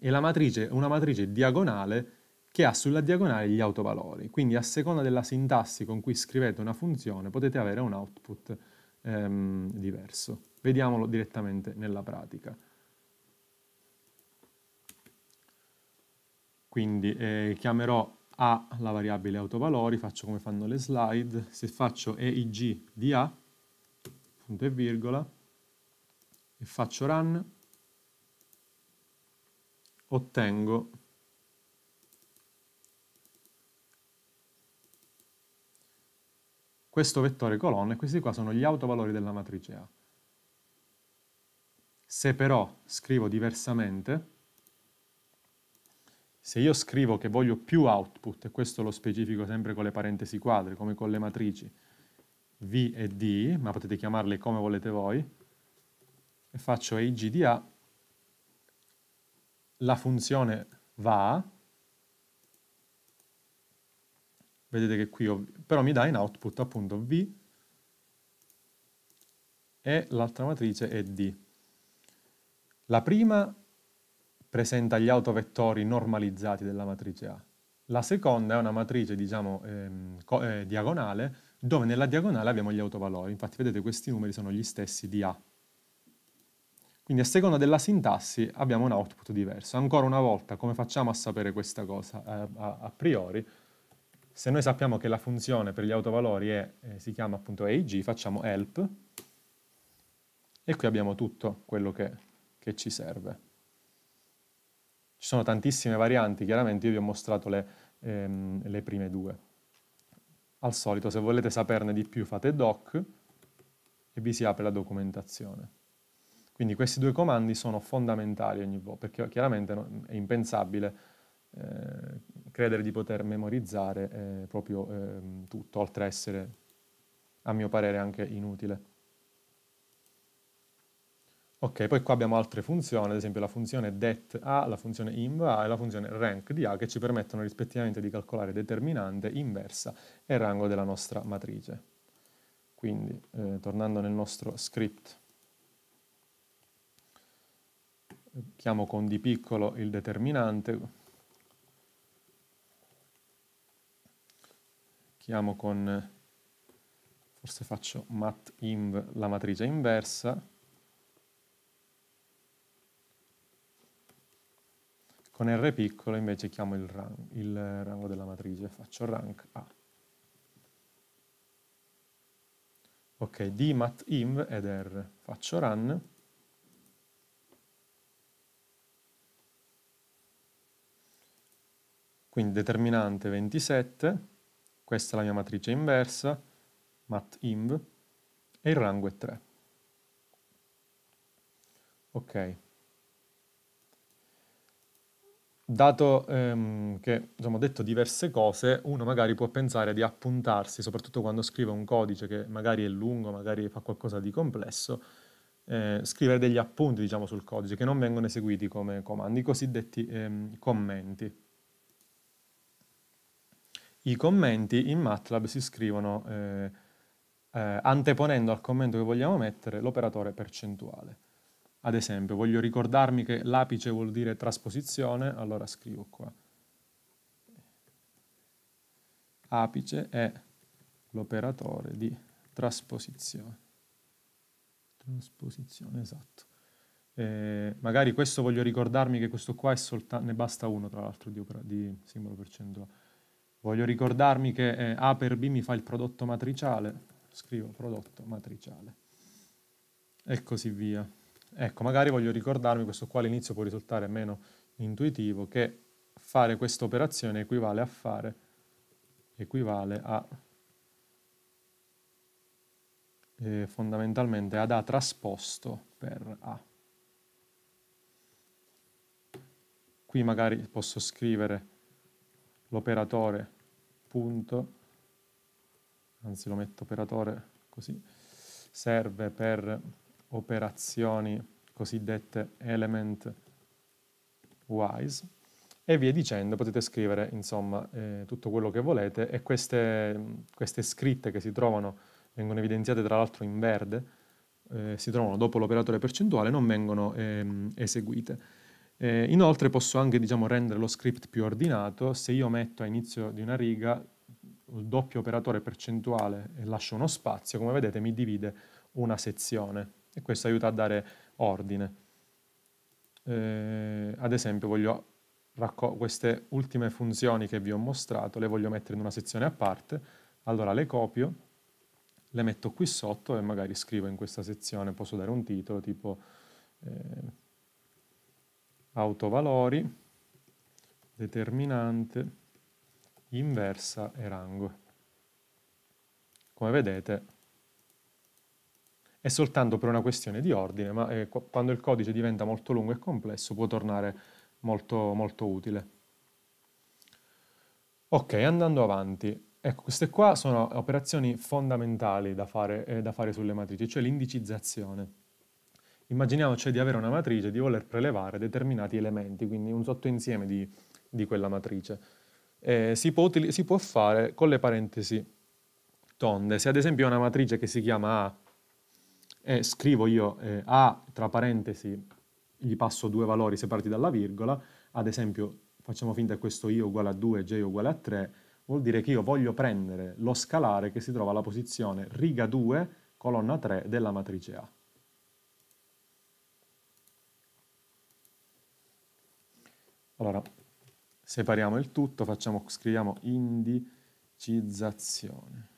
Speaker 1: e matrice, una matrice diagonale che ha sulla diagonale gli autovalori. Quindi a seconda della sintassi con cui scrivete una funzione potete avere un output ehm, diverso. Vediamolo direttamente nella pratica. Quindi eh, chiamerò A la variabile autovalori, faccio come fanno le slide, se faccio EIG di A, punto e virgola, e faccio run, ottengo questo vettore colonna e questi qua sono gli autovalori della matrice A. Se però scrivo diversamente, se io scrivo che voglio più output, e questo lo specifico sempre con le parentesi quadre, come con le matrici, V e D, ma potete chiamarle come volete voi, e faccio AG di A, la funzione va, vedete che qui ho, però mi dà in output appunto V e l'altra matrice è D. La prima presenta gli autovettori normalizzati della matrice A. La seconda è una matrice, diciamo, ehm, eh, diagonale, dove nella diagonale abbiamo gli autovalori. Infatti, vedete, questi numeri sono gli stessi di A. Quindi a seconda della sintassi abbiamo un output diverso. Ancora una volta, come facciamo a sapere questa cosa eh, a, a, priori? Se noi sappiamo che la funzione per gli autovalori è, eh, si chiama appunto AIG, facciamo help, e qui abbiamo tutto quello che, che ci serve. Ci sono tantissime varianti, chiaramente io vi ho mostrato le, ehm, le prime due. Al solito, se volete saperne di più fate doc e vi si apre la documentazione. Quindi questi due comandi sono fondamentali ogni volta, perché chiaramente è impensabile eh, credere di poter memorizzare eh, proprio eh, tutto, oltre a essere, a mio parere, anche inutile. Ok, poi qua abbiamo altre funzioni, ad esempio la funzione det a, la funzione imv a e la funzione rank di a che ci permettono rispettivamente di calcolare determinante, inversa e rango della nostra matrice. Quindi, eh, tornando nel nostro script, chiamo con di piccolo il determinante, chiamo con, forse faccio mat inv la matrice inversa, Con R piccolo invece chiamo il, ran, il rango della matrice, faccio rank A. Ok, D mat inv ed R, faccio run. Quindi determinante 27, questa è la mia matrice inversa, mat inv, e il rango è 3. Ok dato ehm, che insomma, ho detto diverse cose, uno magari può pensare di appuntarsi, soprattutto quando scrive un codice che magari è lungo, magari fa qualcosa di complesso, eh, scrivere degli appunti diciamo, sul codice che non vengono eseguiti come comandi, i cosiddetti ehm, commenti. I commenti in MATLAB si scrivono eh, eh, anteponendo al commento che vogliamo mettere l'operatore percentuale. Ad esempio, voglio ricordarmi che l'apice vuol dire trasposizione, allora scrivo qua. Apice è l'operatore di trasposizione. Trasposizione, esatto. Eh, magari questo voglio ricordarmi che questo qua è soltanto... ne basta uno tra l'altro di, di, simbolo percentuale. Voglio ricordarmi che eh, A per B mi fa il prodotto matriciale, scrivo prodotto matriciale. E così via. Ecco, magari voglio ricordarmi, questo qua all'inizio può risultare meno intuitivo, che fare questa operazione equivale a fare, equivale a eh, fondamentalmente ad A trasposto per A. Qui magari posso scrivere l'operatore punto, anzi lo metto operatore così, serve per operazioni cosiddette element wise e via dicendo, potete scrivere insomma eh, tutto quello che volete e queste, queste, scritte che si trovano, vengono evidenziate tra l'altro in verde, eh, si trovano dopo l'operatore percentuale, non vengono ehm, eseguite. Eh, inoltre posso anche diciamo, rendere lo script più ordinato, se io metto a inizio di una riga il doppio operatore percentuale e lascio uno spazio, come vedete mi divide una sezione e questo aiuta a dare ordine. Eh, ad esempio voglio queste ultime funzioni che vi ho mostrato le voglio mettere in una sezione a parte, allora le copio, le metto qui sotto e magari scrivo in questa sezione, posso dare un titolo tipo eh, autovalori, determinante, inversa e rango. Come vedete è soltanto per una questione di ordine, ma eh, quando il codice diventa molto lungo e complesso può tornare molto, molto utile. Ok, andando avanti, Ecco, queste qua sono operazioni fondamentali da fare, eh, da fare sulle matrici, cioè l'indicizzazione. Immaginiamo cioè di avere una matrice e di voler prelevare determinati elementi, quindi un sottoinsieme di, di quella matrice. Eh, si, può si può fare con le parentesi tonde. Se ad esempio ho una matrice che si chiama A e scrivo io eh, A, tra parentesi, gli passo due valori separati dalla virgola, ad esempio facciamo finta che questo I uguale a 2, J uguale a 3, vuol dire che io voglio prendere lo scalare che si trova alla posizione riga 2, colonna 3 della matrice A. Allora, separiamo il tutto, facciamo, scriviamo indicizzazione.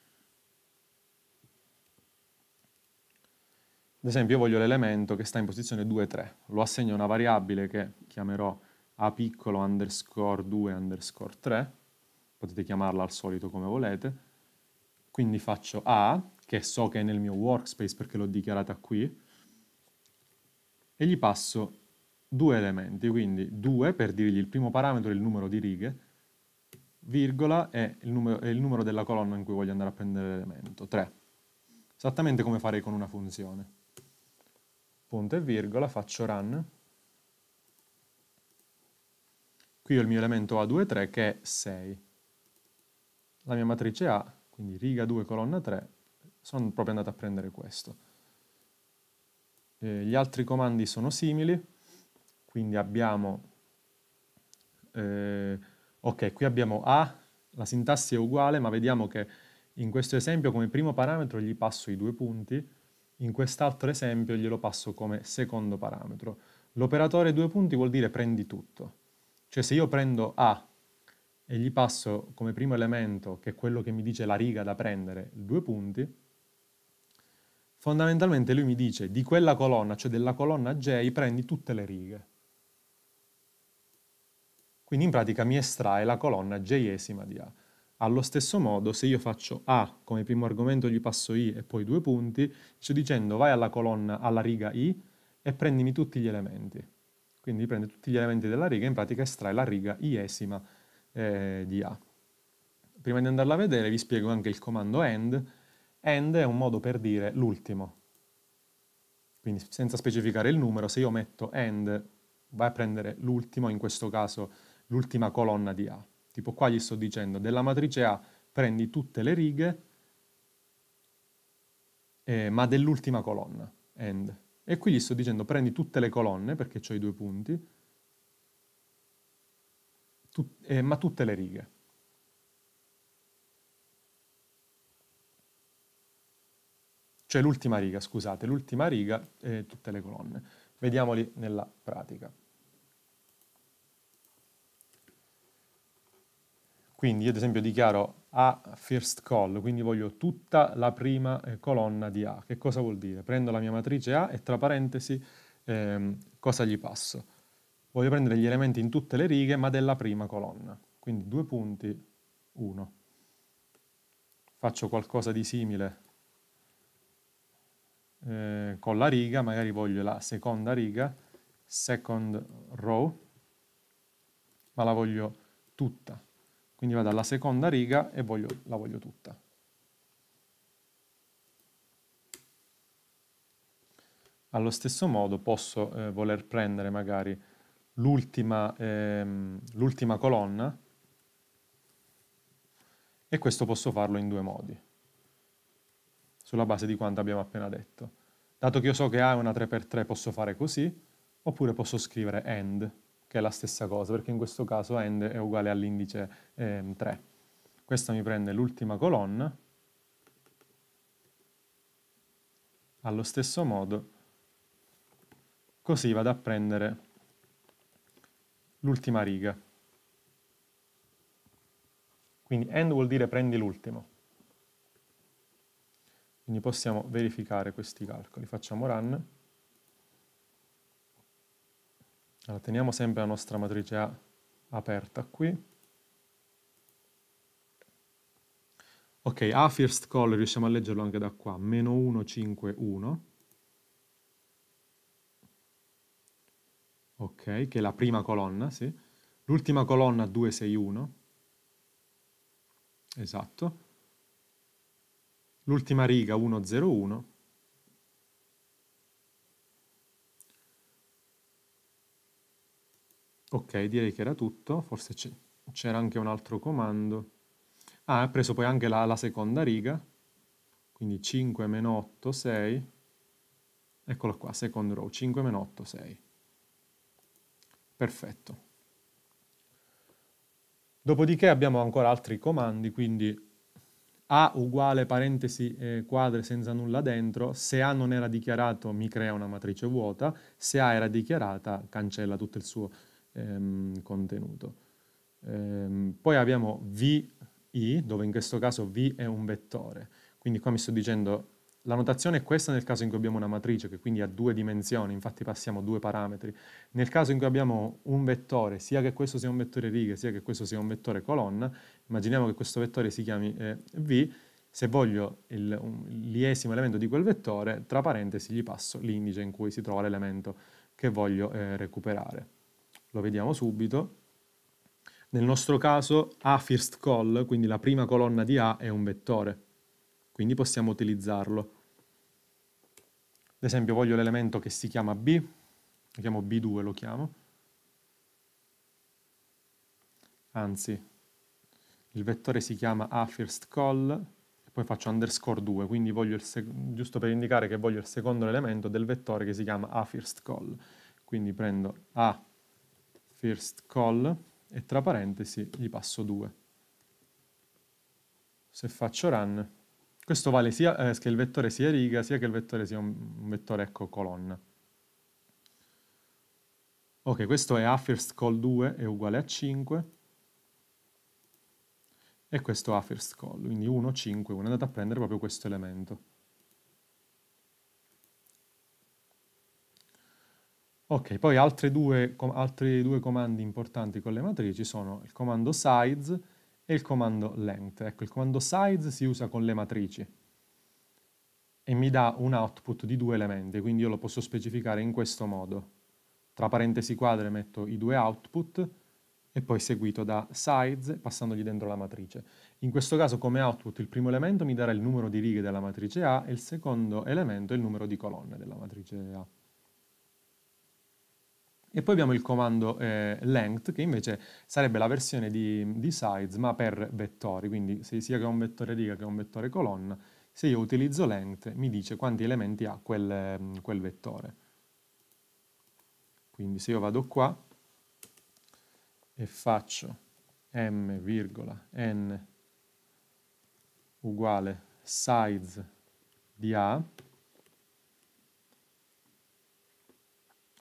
Speaker 1: Ad esempio io voglio l'elemento che sta in posizione 2, 3. Lo assegno a una variabile che chiamerò a piccolo underscore 2 underscore 3. Potete chiamarla al solito come volete. Quindi faccio a, che so che è nel mio workspace perché l'ho dichiarata qui, e gli passo due elementi, quindi 2 per dirgli il primo parametro e il numero di righe, virgola e il, numero, e il numero della colonna in cui voglio andare a prendere l'elemento, 3. Esattamente come farei con una funzione punto e virgola, faccio run. Qui ho il mio elemento A23 che è 6. La mia matrice A, quindi riga 2, colonna 3, sono proprio andato a prendere questo. Eh, gli altri comandi sono simili, quindi abbiamo... Eh, ok, qui abbiamo A, la sintassi è uguale, ma vediamo che in questo esempio come primo parametro gli passo i due punti, in quest'altro esempio glielo passo come secondo parametro. L'operatore due punti vuol dire prendi tutto. Cioè se io prendo A e gli passo come primo elemento, che è quello che mi dice la riga da prendere, due punti, fondamentalmente lui mi dice di quella colonna, cioè della colonna J, prendi tutte le righe. Quindi in pratica mi estrae la colonna Jesima di A. Allo stesso modo, se io faccio A come primo argomento gli passo I e poi due punti, sto dicendo vai alla colonna, alla riga I e prendimi tutti gli elementi. Quindi prende tutti gli elementi della riga e in pratica estrae la riga iesima eh, di A. Prima di andarla a vedere vi spiego anche il comando AND. AND è un modo per dire l'ultimo. Quindi senza specificare il numero, se io metto AND vai a prendere l'ultimo, in questo caso l'ultima colonna di A Tipo qua gli sto dicendo, della matrice A prendi tutte le righe, eh, ma dell'ultima colonna, end. E qui gli sto dicendo prendi tutte le colonne, perché ho i due punti, tut eh, ma tutte le righe. Cioè l'ultima riga, scusate, l'ultima riga e eh, tutte le colonne. Vediamoli nella pratica. Quindi io ad esempio dichiaro A first call, quindi voglio tutta la prima eh, colonna di A. Che cosa vuol dire? Prendo la mia matrice A e tra parentesi ehm, cosa gli passo? Voglio prendere gli elementi in tutte le righe ma della prima colonna. Quindi due punti, 1. Faccio qualcosa di simile eh, con la riga, magari voglio la seconda riga, second row, ma la voglio tutta. Quindi vado alla seconda riga e voglio, la voglio tutta. Allo stesso modo posso eh, voler prendere magari l'ultima ehm, colonna e questo posso farlo in due modi, sulla base di quanto abbiamo appena detto. Dato che io so che A è una 3x3 posso fare così, oppure posso scrivere AND che è la stessa cosa, perché in questo caso end è uguale all'indice eh, 3. Questa mi prende l'ultima colonna, allo stesso modo, così vado a prendere l'ultima riga. Quindi end vuol dire prendi l'ultimo. Quindi possiamo verificare questi calcoli. Facciamo run. Allora, teniamo sempre la nostra matrice A aperta qui. Ok, A first call riusciamo a leggerlo anche da qua, meno 1, 5, 1. Ok, che è la prima colonna, sì. L'ultima colonna 2, 6, 1. Esatto. L'ultima riga 1, 0, 1. Ok, direi che era tutto, forse c'era anche un altro comando. Ah, ha preso poi anche la, la seconda riga, quindi 5 meno 8, 6. Eccolo qua, second row, 5 meno 8, 6. Perfetto. Dopodiché abbiamo ancora altri comandi, quindi a uguale parentesi eh, quadre senza nulla dentro, se A non era dichiarato mi crea una matrice vuota, se A era dichiarata cancella tutto il suo ehm, contenuto. Ehm, poi abbiamo VI, dove in questo caso V è un vettore. Quindi qua mi sto dicendo la notazione è questa nel caso in cui abbiamo una matrice che quindi ha due dimensioni, infatti passiamo due parametri. Nel caso in cui abbiamo un vettore, sia che questo sia un vettore righe, sia che questo sia un vettore colonna, immaginiamo che questo vettore si chiami eh, V, se voglio l'iesimo elemento di quel vettore, tra parentesi gli passo l'indice in cui si trova l'elemento che voglio eh, recuperare lo vediamo subito. Nel nostro caso A first call, quindi la prima colonna di A è un vettore, quindi possiamo utilizzarlo. Ad esempio voglio l'elemento che si chiama B, lo chiamo B2, lo chiamo. Anzi, il vettore si chiama A first call, e poi faccio underscore 2, quindi voglio il giusto per indicare che voglio il secondo elemento del vettore che si chiama A first call. Quindi prendo A first call e tra parentesi gli passo 2. Se faccio run, questo vale sia eh, che il vettore sia riga, sia che il vettore sia un, un vettore ecco, colonna. Ok, questo è a first call 2 è uguale a 5 e questo a first call, quindi 1, 5, 1 è andato a prendere proprio questo elemento. Ok, poi due, com- altri due comandi importanti con le matrici sono il comando size e il comando length. Ecco, il comando size si usa con le matrici e mi dà un output di due elementi, quindi io lo posso specificare in questo modo. Tra parentesi quadre metto i due output e poi seguito da size passandogli dentro la matrice. In questo caso come output il primo elemento mi darà il numero di righe della matrice A e il secondo elemento il numero di colonne della matrice A. E poi abbiamo il comando eh, length, che invece sarebbe la versione di, di size, ma per vettori, quindi se sia che ho un vettore riga che un vettore colonna, se io utilizzo length mi dice quanti elementi ha quel, ehm, quel vettore. Quindi se io vado qua e faccio m,n uguale size di A,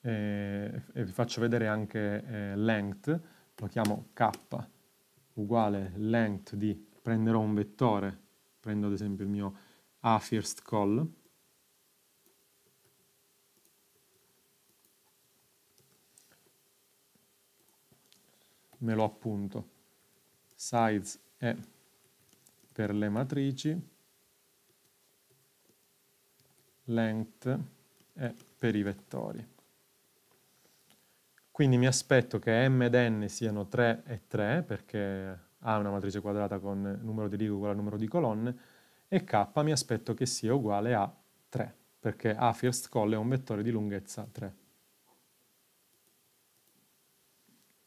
Speaker 1: eh, e vi faccio vedere anche eh, length, lo chiamo k uguale length di prenderò un vettore, prendo ad esempio il mio a first call, me lo appunto, size è per le matrici, length è per i vettori. Quindi mi aspetto che m ed n siano 3 e 3, perché A è una matrice quadrata con numero di righe uguale al numero di colonne, e k mi aspetto che sia uguale a 3, perché A first call è un vettore di lunghezza 3.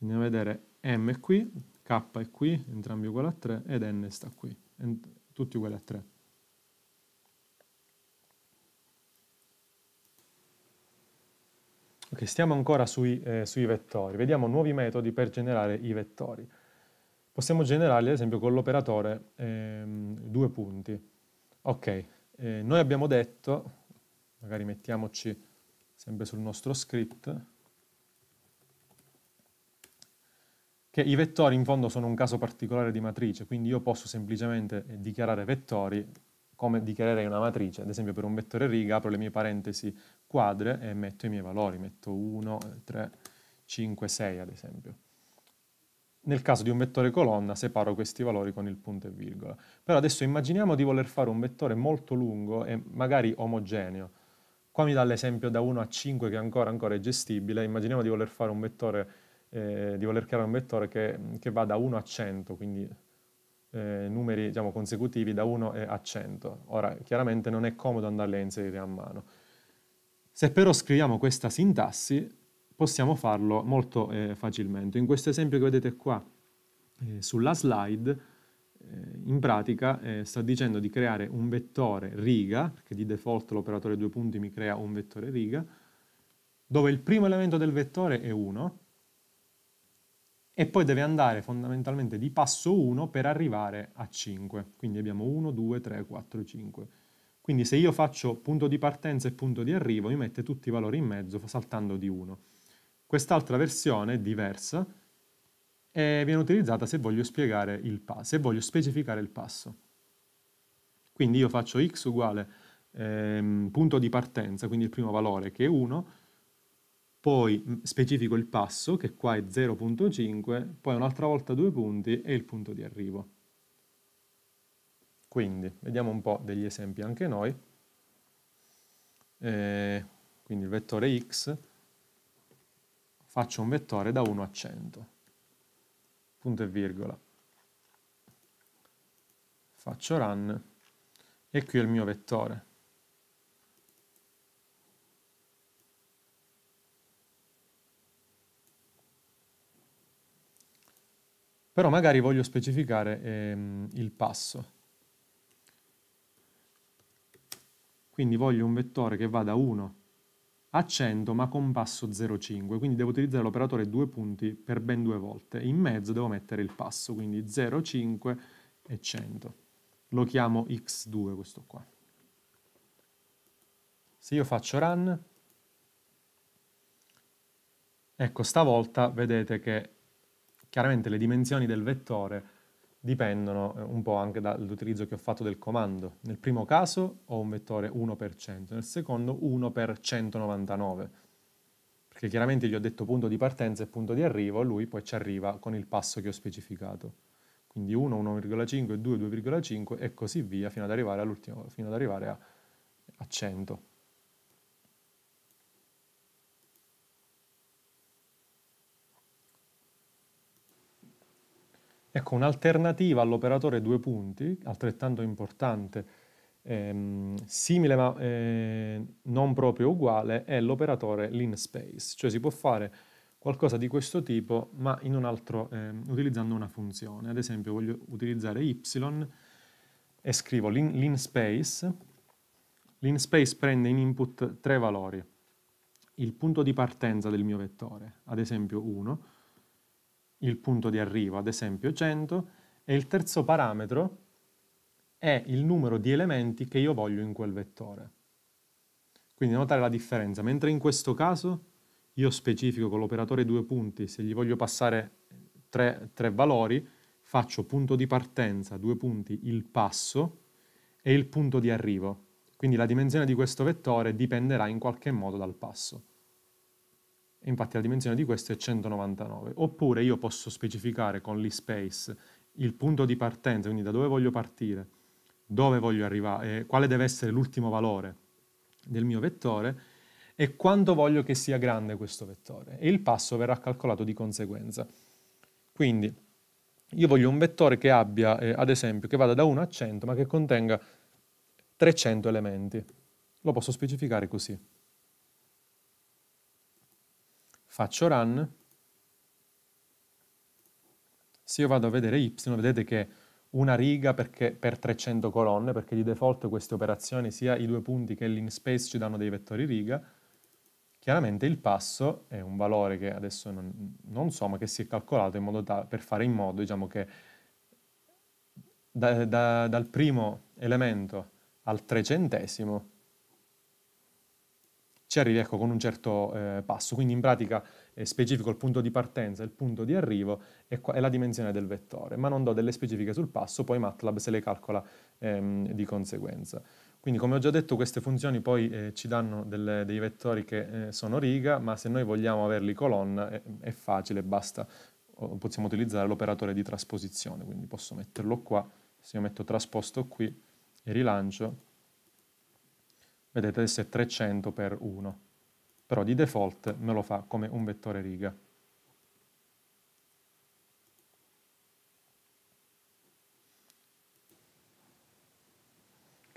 Speaker 1: Andiamo a vedere m è qui, k è qui, entrambi uguali a 3, ed n sta qui, tutti uguali a 3. Ok, stiamo ancora sui, eh, sui, vettori. Vediamo nuovi metodi per generare i vettori. Possiamo generarli, ad esempio, con l'operatore eh, due punti. Ok, eh, noi abbiamo detto, magari mettiamoci sempre sul nostro script, che i vettori in fondo sono un caso particolare di matrice, quindi io posso semplicemente eh, dichiarare vettori come dichiarerei una matrice. Ad esempio per un vettore riga apro le mie parentesi squadre e metto i miei valori, metto 1, 3, 5, 6 ad esempio. Nel caso di un vettore colonna separo questi valori con il punto e virgola. Però adesso immaginiamo di voler fare un vettore molto lungo e magari omogeneo. Qua mi dà l'esempio da 1 a 5 che ancora, ancora è gestibile, immaginiamo di voler, fare un vettore, eh, di voler creare un vettore che, che, va da 1 a 100, quindi eh, numeri diciamo, consecutivi da 1 a 100. Ora chiaramente non è comodo andarli a inserire a mano se però scriviamo questa sintassi, possiamo farlo molto eh, facilmente. In questo esempio che vedete qua eh, sulla slide, eh, in pratica eh, sta dicendo di creare un vettore riga, perché di default l'operatore due punti mi crea un vettore riga, dove il primo elemento del vettore è 1 e poi deve andare fondamentalmente di passo 1 per arrivare a 5. Quindi abbiamo 1, 2, 3, 4, 5. Quindi se io faccio punto di partenza e punto di arrivo, mi mette tutti i valori in mezzo saltando di 1. Quest'altra versione è diversa e viene utilizzata se voglio, se voglio specificare il passo. Quindi io faccio x uguale ehm, punto di partenza, quindi il primo valore che è 1, poi specifico il passo che qua è 0.5, poi un'altra volta due punti e il punto di arrivo. Quindi, vediamo un po' degli esempi anche noi. Eh, quindi il vettore x, faccio un vettore da 1 a 100, punto e virgola. Faccio run e qui è il mio vettore. Però magari voglio specificare ehm, il passo. quindi voglio un vettore che va da 1 a 100 ma con passo 0,5, quindi devo utilizzare l'operatore due punti per ben due volte. In mezzo devo mettere il passo, quindi 0,5 e 100. Lo chiamo x2 questo qua. Se io faccio run, ecco stavolta vedete che chiaramente le dimensioni del vettore dipendono eh, un po' anche dall'utilizzo che ho fatto del comando. Nel primo caso ho un vettore 1%, 100 nel secondo 1 per 199, perché chiaramente gli ho detto punto di partenza e punto di arrivo, lui poi ci arriva con il passo che ho specificato. Quindi 1, 1,5, 2, 2,5 e così via fino ad arrivare, fino ad arrivare a, a 100. Ecco, un'alternativa all'operatore due punti, altrettanto importante, ehm, simile ma eh, non proprio uguale, è l'operatore lean space, cioè si può fare qualcosa di questo tipo ma un altro, ehm, utilizzando una funzione. Ad esempio voglio utilizzare y e scrivo lean, lean space, lean space prende in input tre valori, il punto di partenza del mio vettore, ad esempio 1, il punto di arrivo, ad esempio 100, e il terzo parametro è il numero di elementi che io voglio in quel vettore. Quindi notare la differenza, mentre in questo caso io specifico con l'operatore due punti, se gli voglio passare tre, tre valori, faccio punto di partenza, due punti, il passo e il punto di arrivo. Quindi la dimensione di questo vettore dipenderà in qualche modo dal passo infatti la dimensione di questo è 199. Oppure io posso specificare con l'e-space il punto di partenza, quindi da dove voglio partire, dove voglio arrivare, eh, quale deve essere l'ultimo valore del mio vettore e quanto voglio che sia grande questo vettore. E il passo verrà calcolato di conseguenza. Quindi io voglio un vettore che abbia, eh, ad esempio, che vada da 1 a 100, ma che contenga 300 elementi. Lo posso specificare così faccio run, se io vado a vedere y, vedete che una riga perché, per 300 colonne, perché di default queste operazioni, sia i due punti che l'inspace ci danno dei vettori riga, chiaramente il passo è un valore che adesso non, non so, ma che si è calcolato da, per fare in modo diciamo, che da, da, dal primo elemento al trecentesimo ci arrivi ecco, con un certo eh, passo. Quindi in pratica eh, specifico il punto di partenza, il punto di arrivo e, qua, e, la dimensione del vettore, ma non do delle specifiche sul passo, poi MATLAB se le calcola ehm, di conseguenza. Quindi come ho già detto queste funzioni poi eh, ci danno delle, dei vettori che eh, sono riga, ma se noi vogliamo averli colonna è, è facile, basta, possiamo utilizzare l'operatore di trasposizione, quindi posso metterlo qua, se io metto trasposto qui e rilancio, vedete adesso è 300 per 1, però di default me lo fa come un vettore riga.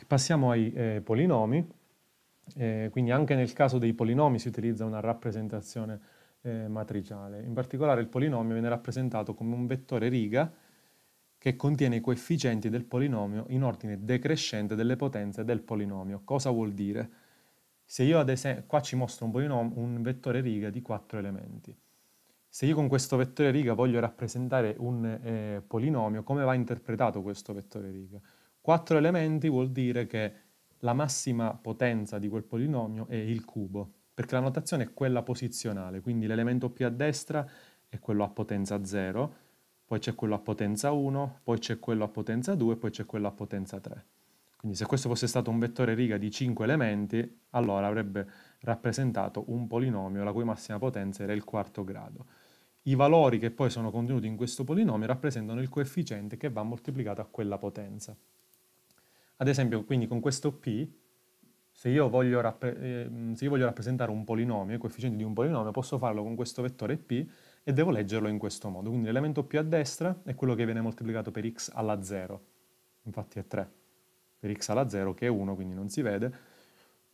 Speaker 1: Passiamo ai eh, polinomi, eh, quindi anche nel caso dei polinomi si utilizza una rappresentazione eh, matriciale. In particolare il polinomio viene rappresentato come un vettore riga che contiene i coefficienti del polinomio in ordine decrescente delle potenze del polinomio. Cosa vuol dire? Se io ad esempio, qua ci mostro un, un vettore riga di quattro elementi. Se io con questo vettore riga voglio rappresentare un eh, polinomio, come va interpretato questo vettore riga? Quattro elementi vuol dire che la massima potenza di quel polinomio è il cubo, perché la notazione è quella posizionale, quindi l'elemento più a destra è quello a potenza 0, poi c'è quello a potenza 1, poi c'è quello a potenza 2, poi c'è quello a potenza 3. Quindi se questo fosse stato un vettore riga di 5 elementi, allora avrebbe rappresentato un polinomio la cui massima potenza era il quarto grado. I valori che poi sono contenuti in questo polinomio rappresentano il coefficiente che va moltiplicato a quella potenza. Ad esempio, quindi con questo P, se io voglio, rappre eh, se io voglio rappresentare un polinomio, il coefficiente di un polinomio, posso farlo con questo vettore P, e devo leggerlo in questo modo. Quindi l'elemento più a destra è quello che viene moltiplicato per x alla 0, infatti è 3, per x alla 0 che è 1, quindi non si vede,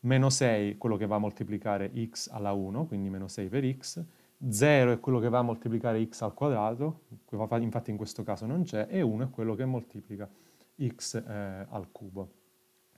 Speaker 1: meno 6 quello che va a moltiplicare x alla 1, quindi meno 6 per x, 0 è quello che va a moltiplicare x al quadrato, infatti in questo caso non c'è, e 1 è quello che moltiplica x eh, al cubo.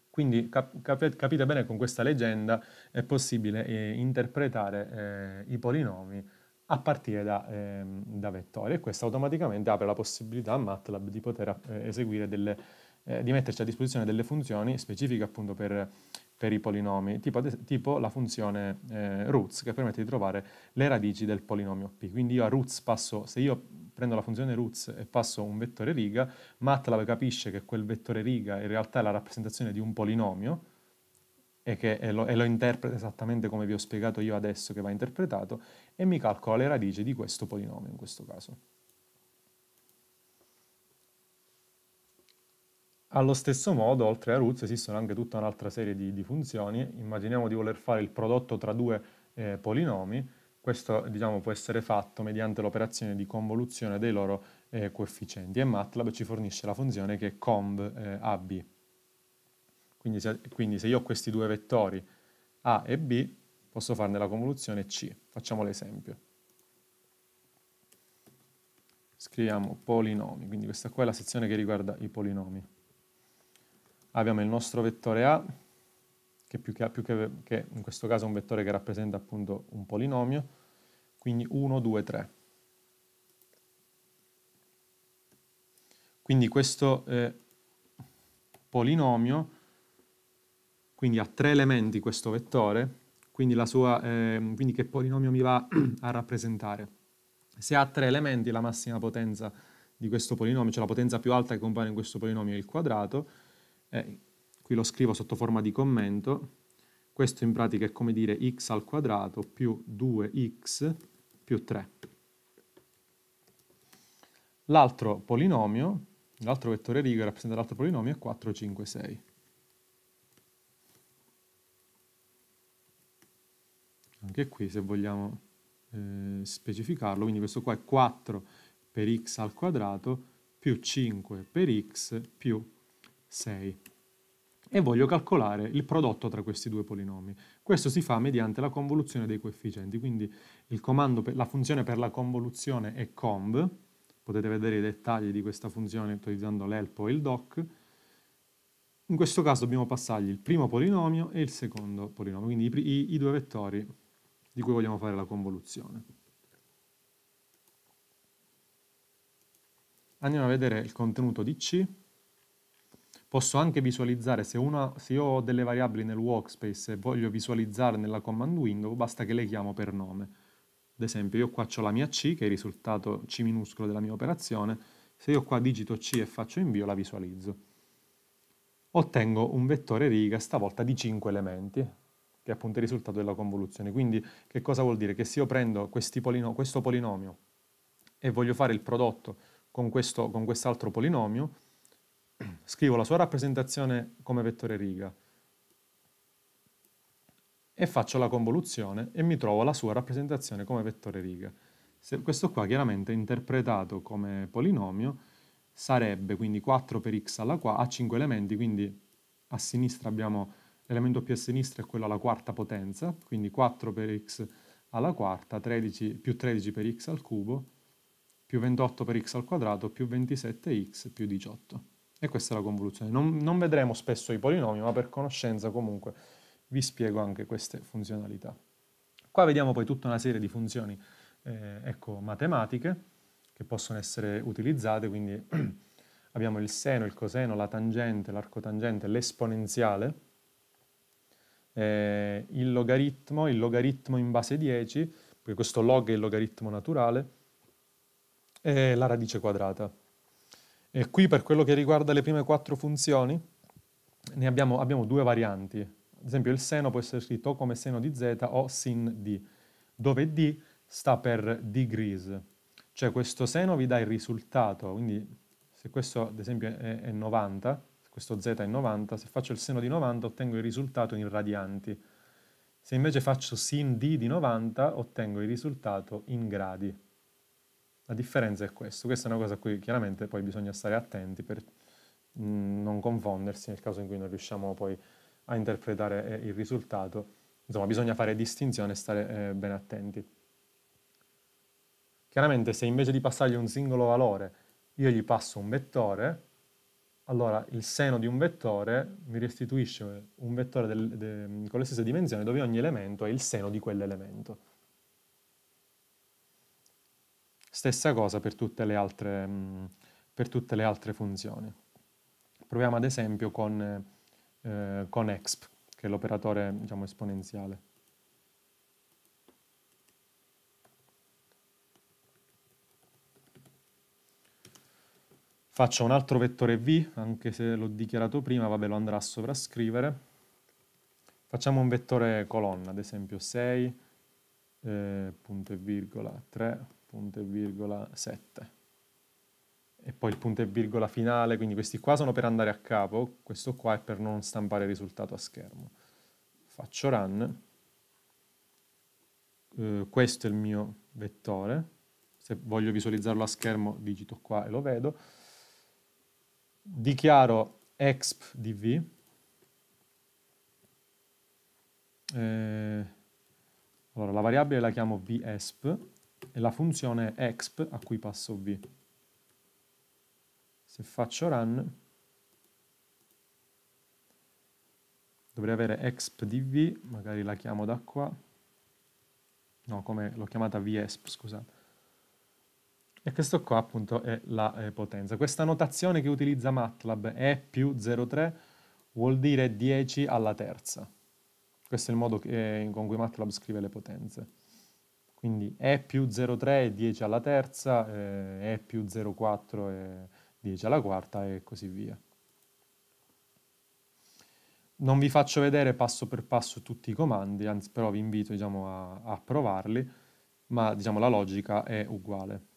Speaker 1: Quindi cap capite bene con questa leggenda è possibile eh, interpretare eh, i polinomi a partire da, ehm, da vettori e questo automaticamente apre la possibilità a MATLAB di poter eh, eseguire delle, eh, di metterci a disposizione delle funzioni specifiche appunto per, per i polinomi, tipo, tipo la funzione eh, roots che permette di trovare le radici del polinomio p. Quindi io a roots passo, se io prendo la funzione roots e passo un vettore riga, MATLAB capisce che quel vettore riga in realtà è la rappresentazione di un polinomio, e, che, e, lo, e, lo, interpreta esattamente come vi ho spiegato io adesso che va interpretato e mi calcola le radici di questo polinomio in questo caso. Allo stesso modo, oltre a Roots, esistono anche tutta un'altra serie di, di, funzioni. Immaginiamo di voler fare il prodotto tra due eh, polinomi. Questo diciamo, può essere fatto mediante l'operazione di convoluzione dei loro eh, coefficienti e MATLAB ci fornisce la funzione che è conv eh, AB. Quindi se, quindi se io ho questi due vettori A e B, posso farne la convoluzione C. Facciamo l'esempio. Scriviamo polinomi, quindi questa qua è la sezione che riguarda i polinomi. Abbiamo il nostro vettore A, che, più che, più che, che in questo caso è un vettore che rappresenta appunto un polinomio, quindi 1, 2, 3. Quindi questo eh, polinomio quindi ha tre elementi questo vettore, quindi, sua, eh, quindi che polinomio mi va [clears throat] a rappresentare. Se ha tre elementi la massima potenza di questo polinomio, cioè la potenza più alta che compare in questo polinomio è il quadrato, eh, qui lo scrivo sotto forma di commento, questo in pratica è come dire x al quadrato più 2x più 3. L'altro polinomio, l'altro vettore riga rappresenta l'altro polinomio è 4, 5, 6. anche qui se vogliamo eh, specificarlo, quindi questo qua è 4 per x al quadrato più 5 per x più 6. E voglio calcolare il prodotto tra questi due polinomi. Questo si fa mediante la convoluzione dei coefficienti, quindi per, la funzione per la convoluzione è conv, potete vedere i dettagli di questa funzione utilizzando l'elpo o il doc, in questo caso dobbiamo passargli il primo polinomio e il secondo polinomio, quindi i, i, i due vettori di cui vogliamo fare la convoluzione. Andiamo a vedere il contenuto di C. Posso anche visualizzare, se, una, se io ho delle variabili nel workspace e voglio visualizzare nella command window, basta che le chiamo per nome. Ad esempio io qua ho la mia C, che è il risultato C minuscolo della mia operazione, se io qua digito C e faccio invio la visualizzo. Ottengo un vettore riga, stavolta di 5 elementi, che è appunto il risultato della convoluzione. Quindi che cosa vuol dire? Che se io prendo polino, questo polinomio e voglio fare il prodotto con, questo, con quest'altro polinomio, [clears throat] scrivo la sua rappresentazione come vettore riga e faccio la convoluzione e mi trovo la sua rappresentazione come vettore riga. Se questo qua chiaramente interpretato come polinomio sarebbe quindi 4 per x alla qua a 5 elementi, quindi a sinistra abbiamo L'elemento più a sinistra è quello alla quarta potenza, quindi 4 per x alla quarta, 13, più 13 per x al cubo, più 28 per x al quadrato, più 27x, più 18. E questa è la convoluzione. Non, non vedremo spesso i polinomi, ma per conoscenza comunque vi spiego anche queste funzionalità. Qua vediamo poi tutta una serie di funzioni eh, ecco, matematiche che possono essere utilizzate, quindi [clears throat] abbiamo il seno, il coseno, la tangente, l'arcotangente, l'esponenziale, eh, il logaritmo, il logaritmo in base 10, perché questo log è il logaritmo naturale, e la radice quadrata. E qui per quello che riguarda le prime quattro funzioni, ne abbiamo, abbiamo due varianti. Ad esempio il seno può essere scritto come seno di z o sin di, dove d sta per degrees, cioè questo seno vi dà il risultato, quindi se questo ad esempio è, è 90, questo z è 90, se faccio il seno di 90 ottengo il risultato in radianti. Se invece faccio sin d di 90 ottengo il risultato in gradi. La differenza è questa. questa è una cosa a cui chiaramente poi bisogna stare attenti per mm, non confondersi nel caso in cui non riusciamo poi a interpretare eh, il risultato. Insomma, bisogna fare distinzione e stare eh, ben attenti. Chiaramente se invece di passargli un singolo valore io gli passo un vettore, allora il seno di un vettore mi restituisce un vettore del, de, con le stesse dimensioni dove ogni elemento è il seno di quell'elemento. Stessa cosa per tutte, altre, per tutte le altre, funzioni. Proviamo ad esempio con, eh, con exp, che è l'operatore diciamo, esponenziale. Faccio un altro vettore V, anche se l'ho dichiarato prima, vabbè lo andrà a sovrascrivere. Facciamo un vettore colonna, ad esempio 6, eh, punto e virgola 3, punto e virgola 7. E poi il punto e virgola finale, quindi questi qua sono per andare a capo, questo qua è per non stampare il risultato a schermo. Faccio run, eh, questo è il mio vettore, se voglio visualizzarlo a schermo digito qua e lo vedo, dichiaro exp di v eh, allora la variabile la chiamo vesp e la funzione exp a cui passo v se faccio run dovrei avere exp di v magari la chiamo da qua no come l'ho chiamata vesp scusate e questo qua appunto è la eh, potenza. Questa notazione che utilizza MATLAB E più 0,3 vuol dire 10 alla terza. Questo è il modo che, eh, con cui MATLAB scrive le potenze. Quindi E più 0,3 è 10 alla terza, eh, E più 0,4 è 10 alla quarta e così via. Non vi faccio vedere passo per passo tutti i comandi, anzi però vi invito diciamo, a, a provarli, ma diciamo, la logica è uguale.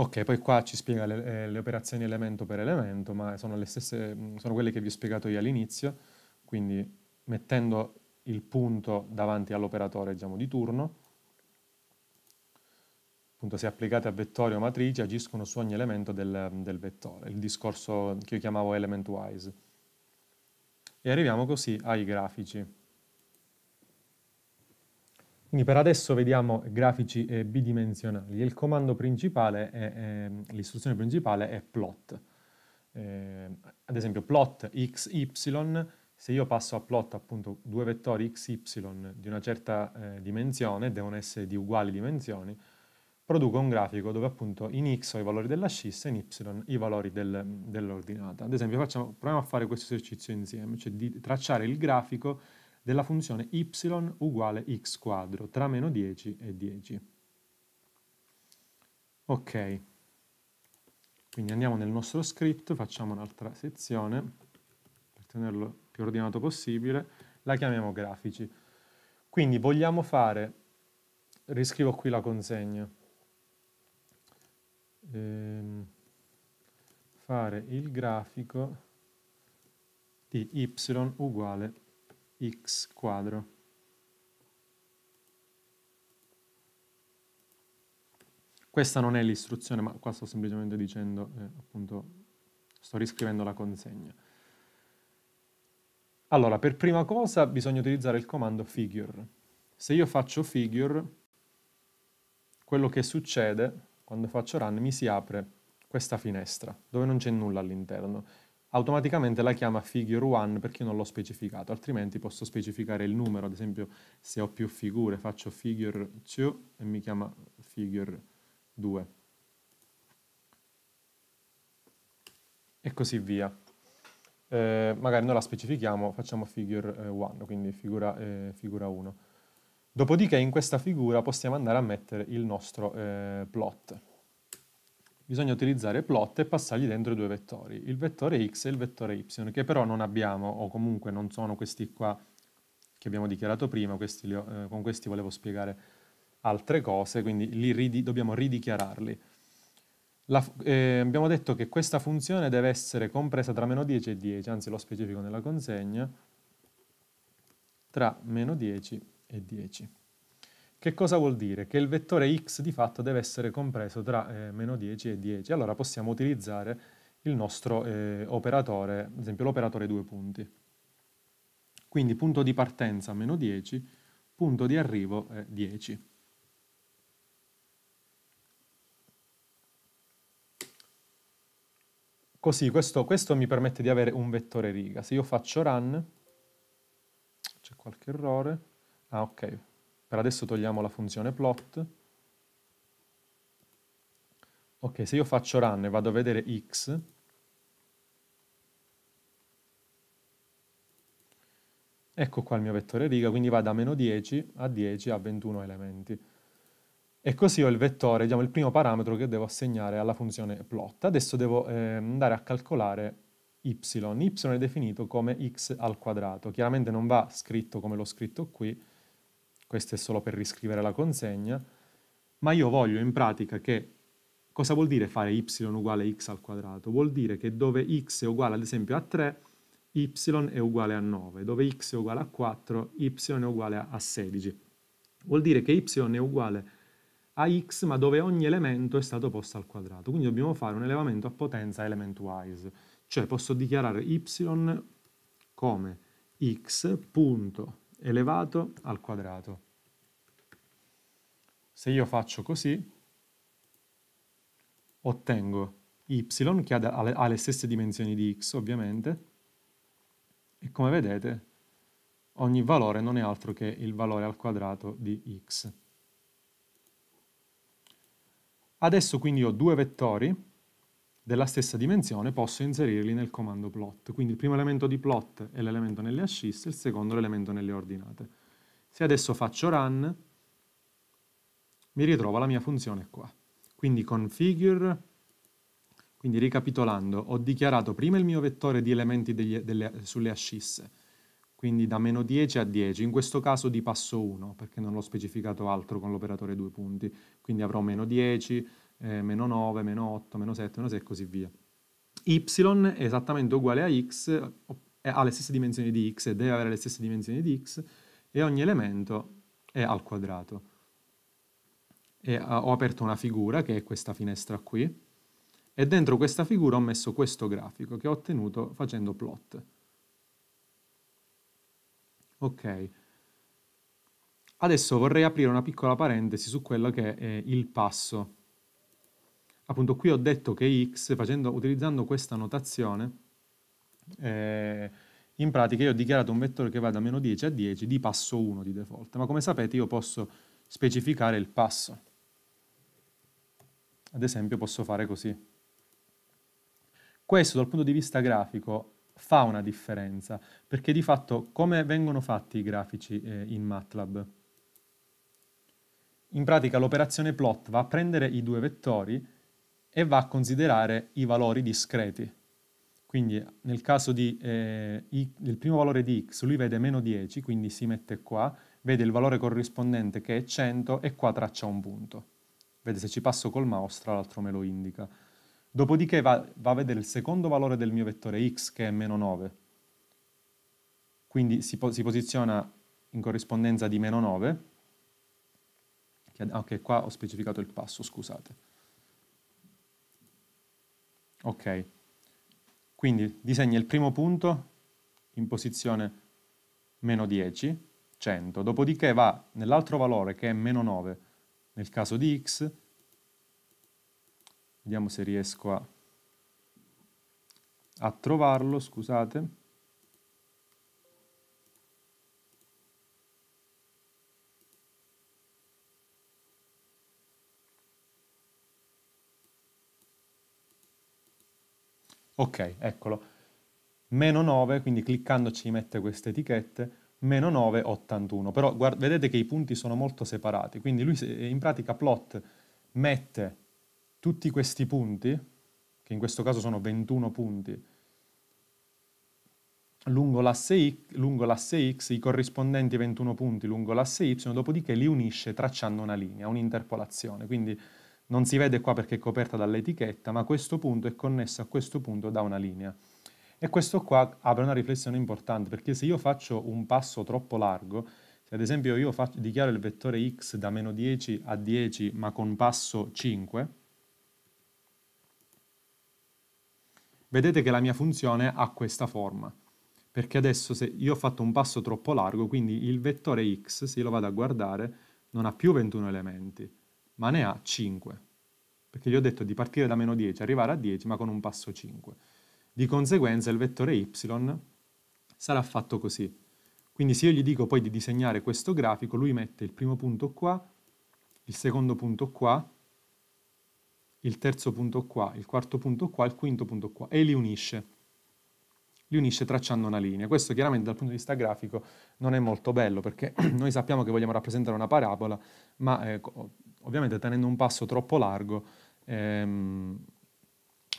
Speaker 1: Ok, poi qua ci spiega le, eh, le, operazioni elemento per elemento, ma sono, le stesse, mm, sono quelle che vi ho spiegato io all'inizio, quindi mettendo il punto davanti all'operatore diciamo, di turno, appunto se applicate a vettori o matrici agiscono su ogni elemento del, del vettore, il discorso che io chiamavo element wise. E arriviamo così ai grafici. Quindi per adesso vediamo grafici eh, bidimensionali. Il comando principale, è, è, ehm, l'istruzione principale è plot. Eh, ad esempio plot xy, se io passo a plot appunto due vettori xy di una certa eh, dimensione, devono essere di uguali dimensioni, produco un grafico dove appunto in x ho i valori dell'ascissa e in y i valori del, dell'ordinata. Ad esempio facciamo, proviamo a fare questo esercizio insieme, cioè di tracciare il grafico della funzione y uguale x quadro tra meno 10 e 10. Ok, quindi andiamo nel nostro script, facciamo un'altra sezione per tenerlo più ordinato possibile, la chiamiamo grafici. Quindi vogliamo fare, riscrivo qui la consegna, ehm, fare il grafico di y uguale x quadro. Questa non è l'istruzione, ma qua sto semplicemente dicendo, eh, appunto, sto riscrivendo la consegna. Allora, per prima cosa bisogna utilizzare il comando figure. Se io faccio figure, quello che succede quando faccio run mi si apre questa finestra, dove non c'è nulla all'interno automaticamente la chiama figure 1 perché non l'ho specificato, altrimenti posso specificare il numero, ad esempio se ho più figure faccio figure 2 e mi chiama figure 2. E così via. Eh, magari non la specifichiamo, facciamo figure 1, eh, quindi figura, eh, figura 1. Dopodiché in questa figura possiamo andare a mettere il nostro eh, plot bisogna utilizzare plot e passargli dentro due vettori, il vettore x e il vettore y, che però non abbiamo, o comunque non sono questi qua che abbiamo dichiarato prima, questi li, eh, con questi volevo spiegare altre cose, quindi li ridi, dobbiamo ridichiararli. La, eh, abbiamo detto che questa funzione deve essere compresa tra meno 10 e 10, anzi lo specifico nella consegna, tra meno 10 e 10. Che cosa vuol dire? Che il vettore x di fatto deve essere compreso tra eh, meno 10 e 10. Allora possiamo utilizzare il nostro eh, operatore, ad esempio l'operatore due punti. Quindi punto di partenza meno 10, punto di arrivo è eh, 10. Così questo, questo mi permette di avere un vettore riga. Se io faccio run, c'è qualche errore. Ah ok, per adesso togliamo la funzione plot. Ok, se io faccio run e vado a vedere x, ecco qua il mio vettore riga, quindi va da meno 10 a 10 a 21 elementi. E così ho il vettore, diciamo, il primo parametro che devo assegnare alla funzione plot. Adesso devo eh, andare a calcolare y. y è definito come x al quadrato. Chiaramente non va scritto come l'ho scritto qui, questo è solo per riscrivere la consegna, ma io voglio in pratica che, cosa vuol dire fare y uguale x al quadrato? Vuol dire che dove x è uguale ad esempio a 3, y è uguale a 9, dove x è uguale a 4, y è uguale a 16. Vuol dire che y è uguale a x ma dove ogni elemento è stato posto al quadrato, quindi dobbiamo fare un elevamento a potenza elementwise, cioè posso dichiarare y come x punto elevato al quadrato. Se io faccio così, ottengo y che ha, le stesse dimensioni di x ovviamente e come vedete ogni valore non è altro che il valore al quadrato di x. Adesso quindi ho due vettori della stessa dimensione posso inserirli nel comando plot. Quindi il primo elemento di plot è l'elemento nelle ascisse, il secondo l'elemento nelle ordinate. Se adesso faccio run, mi ritrovo la mia funzione qua. Quindi configure, quindi ricapitolando, ho dichiarato prima il mio vettore di elementi degli, delle, sulle ascisse, quindi da meno 10 a 10, in questo caso di passo 1, perché non l'ho specificato altro con l'operatore due punti, quindi avrò meno 10, eh, meno 9, meno 8, meno 7, meno 6 e così via. Y è esattamente uguale a x, eh, ha le stesse dimensioni di x e deve avere le stesse dimensioni di x e ogni elemento è al quadrato. E eh, ho aperto una figura che è questa finestra qui e dentro questa figura ho messo questo grafico che ho ottenuto facendo plot. Ok. Adesso vorrei aprire una piccola parentesi su quello che è eh, il passo appunto qui ho detto che x, facendo, utilizzando questa notazione, eh, in pratica io ho dichiarato un vettore che va da meno 10 a 10 di passo 1 di default, ma come sapete io posso specificare il passo. Ad esempio posso fare così. Questo dal punto di vista grafico fa una differenza, perché di fatto come vengono fatti i grafici eh, in MATLAB? In pratica l'operazione plot va a prendere i due vettori e va a considerare i valori discreti. Quindi nel caso di, eh, i, del primo valore di x lui vede meno 10, quindi si mette qua, vede il valore corrispondente che è 100 e qua traccia un punto. Vede se ci passo col mouse, tra l'altro me lo indica. Dopodiché va, va a vedere il secondo valore del mio vettore x che è meno 9. Quindi si, po si posiziona in corrispondenza di meno 9. Che, ah, ok, qua ho specificato il passo, scusate. Ok, quindi disegna il primo punto in posizione meno 10, 100, dopodiché va nell'altro valore che è meno 9, nel caso di x, vediamo se riesco a, a trovarlo, scusate, Ok, eccolo. Meno 9, quindi cliccando ci mette queste etichette, meno 9, 81. Però guarda, vedete che i punti sono molto separati, quindi lui in pratica plot mette tutti questi punti, che in questo caso sono 21 punti, lungo l'asse, X, i corrispondenti 21 punti lungo l'asse Y, dopodiché li unisce tracciando una linea, un'interpolazione. Quindi non si vede qua perché è coperta dall'etichetta, ma questo punto è connesso a questo punto da una linea. E questo qua apre una riflessione importante, perché se io faccio un passo troppo largo, se ad esempio io faccio, dichiaro il vettore x da meno 10 a 10, ma con passo 5, vedete che la mia funzione ha questa forma. Perché adesso se io ho fatto un passo troppo largo, quindi il vettore x, se lo vado a guardare, non ha più 21 elementi, ma ne ha 5, perché gli ho detto di partire da meno 10, arrivare a 10, ma con un passo 5. Di conseguenza il vettore y sarà fatto così. Quindi se io gli dico poi di disegnare questo grafico, lui mette il primo punto qua, il secondo punto qua, il terzo punto qua, il quarto punto qua, il quinto punto qua, e li unisce li unisce tracciando una linea. Questo chiaramente dal punto di vista grafico non è molto bello perché [clears throat] noi sappiamo che vogliamo rappresentare una parabola, ma eh, ovviamente tenendo un passo troppo largo ehm,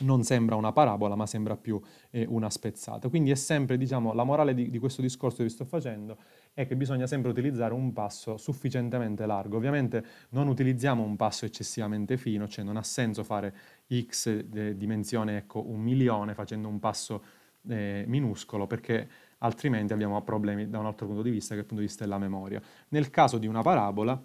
Speaker 1: non sembra una parabola, ma sembra più eh, una spezzata. Quindi è sempre, diciamo, la morale di, di questo discorso che vi sto facendo è che bisogna sempre utilizzare un passo sufficientemente largo. Ovviamente non utilizziamo un passo eccessivamente fino, cioè non ha senso fare x eh, dimensione, ecco, un milione facendo un passo eh, minuscolo perché altrimenti abbiamo problemi da un altro punto di vista che è il punto di vista della memoria. Nel caso di una parabola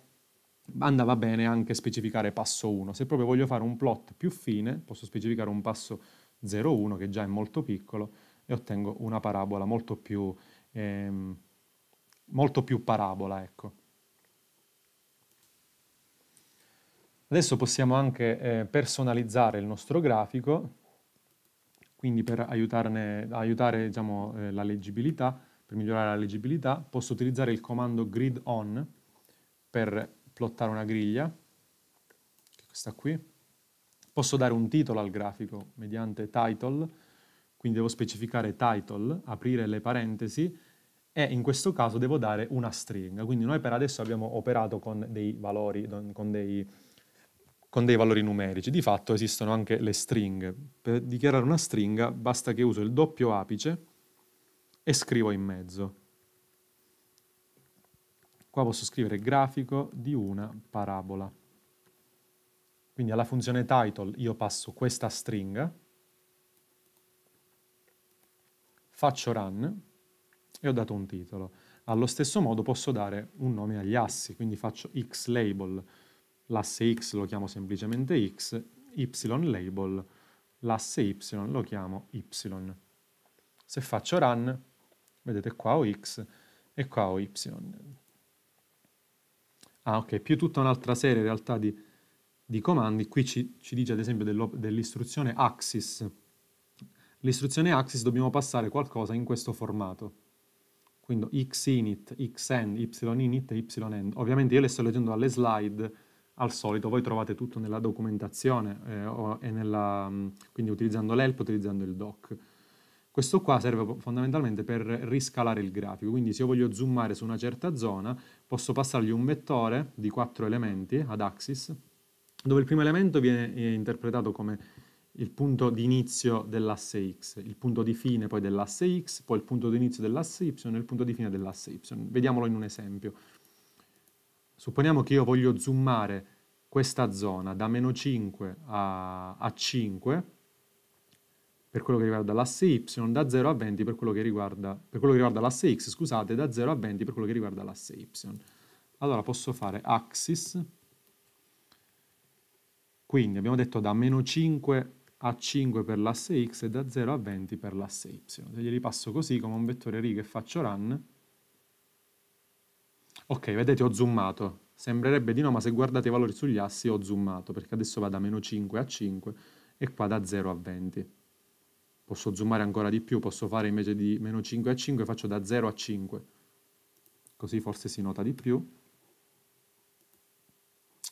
Speaker 1: andava bene anche specificare passo 1. Se proprio voglio fare un plot più fine, posso specificare un passo 0,1 che già è molto piccolo e ottengo una parabola molto più, ehm, molto più parabola. Ecco. Adesso possiamo anche eh, personalizzare il nostro grafico quindi per aiutarne, aiutare diciamo, eh, la leggibilità, per migliorare la leggibilità, posso utilizzare il comando grid on per plottare una griglia, che è questa qui. Posso dare un titolo al grafico mediante title, quindi devo specificare title, aprire le parentesi e in questo caso devo dare una stringa. Quindi noi per adesso abbiamo operato con dei valori, con dei, con dei valori numerici. Di fatto esistono anche le stringhe. Per dichiarare una stringa basta che uso il doppio apice e scrivo in mezzo. Qua posso scrivere grafico di una parabola. Quindi alla funzione title io passo questa stringa, faccio run e ho dato un titolo. Allo stesso modo posso dare un nome agli assi, quindi faccio xlabel l'asse x lo chiamo semplicemente x, y label, l'asse y lo chiamo y. Se faccio run, vedete qua ho x e qua ho y. Ah ok, più tutta un'altra serie in realtà di, di comandi, qui ci, ci, dice ad esempio dell'istruzione axis. L'istruzione axis dobbiamo passare qualcosa in questo formato. Quindi x x init, end, y init e end. Ovviamente io le sto leggendo alle slide, al solito voi trovate tutto nella documentazione eh, o, e nella, mm, quindi utilizzando l'help, utilizzando il doc. Questo qua serve fondamentalmente per riscalare il grafico, quindi se io voglio zoomare su una certa zona posso passargli un vettore di quattro elementi ad axis, dove il primo elemento viene interpretato come il punto di inizio dell'asse x, il punto di fine poi dell'asse x, poi il punto di inizio dell'asse y e il punto di fine dell'asse y. Vediamolo in un esempio. Supponiamo che io voglio zoomare questa zona da meno 5 a, a 5 per quello che riguarda l'asse y, da 0 a 20 per quello che riguarda, riguarda l'asse x, scusate, da 0 a 20 per quello che riguarda l'asse y. Allora posso fare axis, quindi abbiamo detto da meno 5 a 5 per l'asse x e da 0 a 20 per l'asse y. Se glieli passo così come un vettore riga e faccio run, Ok, vedete ho zoomato. Sembrerebbe di no, ma se guardate i valori sugli assi ho zoomato, perché adesso va da meno 5 a 5 e qua da 0 a 20. Posso zoomare ancora di più, posso fare invece di meno 5 a 5, faccio da 0 a 5. Così forse si nota di più.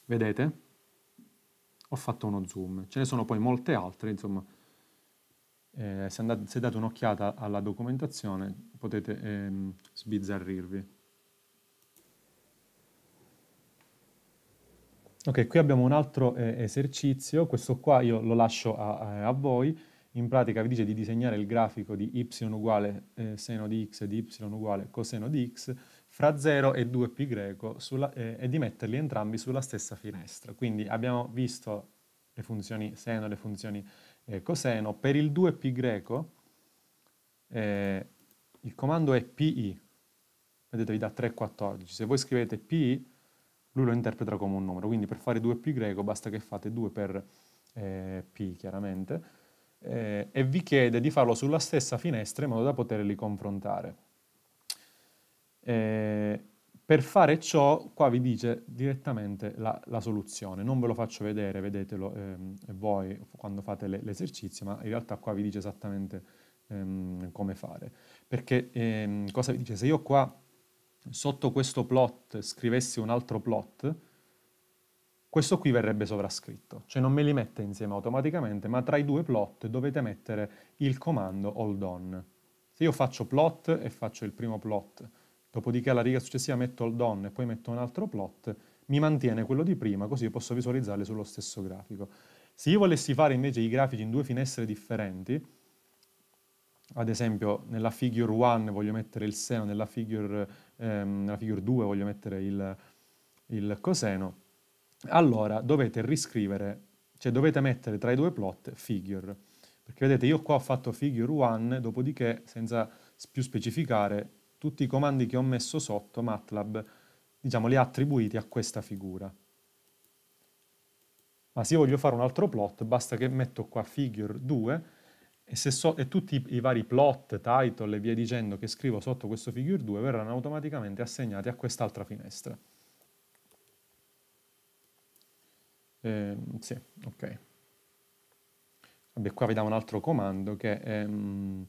Speaker 1: Vedete? Ho fatto uno zoom. Ce ne sono poi molte altre, insomma. Eh, se, andate, se, date un'occhiata alla documentazione potete ehm, sbizzarrirvi. Ok, qui abbiamo un altro eh, esercizio, questo qua io lo lascio a, a, voi, in pratica vi dice di disegnare il grafico di y uguale eh, seno di x e di y uguale coseno di x fra 0 e 2π sulla, eh, e di metterli entrambi sulla stessa finestra. Quindi abbiamo visto le funzioni seno e le funzioni eh, coseno. Per il 2π eh, il comando è pi, vedete vi dà 3,14, se voi scrivete pi lui lo interpreta come un numero, quindi per fare 2π greco basta che fate 2 per eh, p chiaramente, eh, e vi chiede di farlo sulla stessa finestra in modo da poterli confrontare. Eh, per fare ciò, qua vi dice direttamente la, la, soluzione, non ve lo faccio vedere, vedetelo ehm, voi quando fate le, l'esercizio, ma in realtà qua vi dice esattamente ehm, come fare. Perché ehm, cosa vi dice? Se io qua sotto questo plot scrivessi un altro plot, questo qui verrebbe sovrascritto, cioè non me li mette insieme automaticamente, ma tra i due plot dovete mettere il comando hold on. Se io faccio plot e faccio il primo plot, dopodiché alla riga successiva metto hold on e poi metto un altro plot, mi mantiene quello di prima, così posso visualizzarli sullo stesso grafico. Se io volessi fare invece i grafici in due finestre differenti, ad esempio nella figure 1 voglio mettere il seno, nella figure, ehm, nella figure 2 voglio mettere il, il, coseno, allora dovete riscrivere, cioè dovete mettere tra i due plot figure. Perché vedete, io qua ho fatto figure 1, dopodiché, senza più specificare, tutti i comandi che ho messo sotto MATLAB, diciamo, li ha attribuiti a questa figura. Ma se io voglio fare un altro plot, basta che metto qua figure 2 e, so, e, tutti i, vari plot, title e via dicendo che scrivo sotto questo figure 2 verranno automaticamente assegnati a quest'altra finestra. Eh, sì, ok. Vabbè, qua vi dà un altro comando che è um,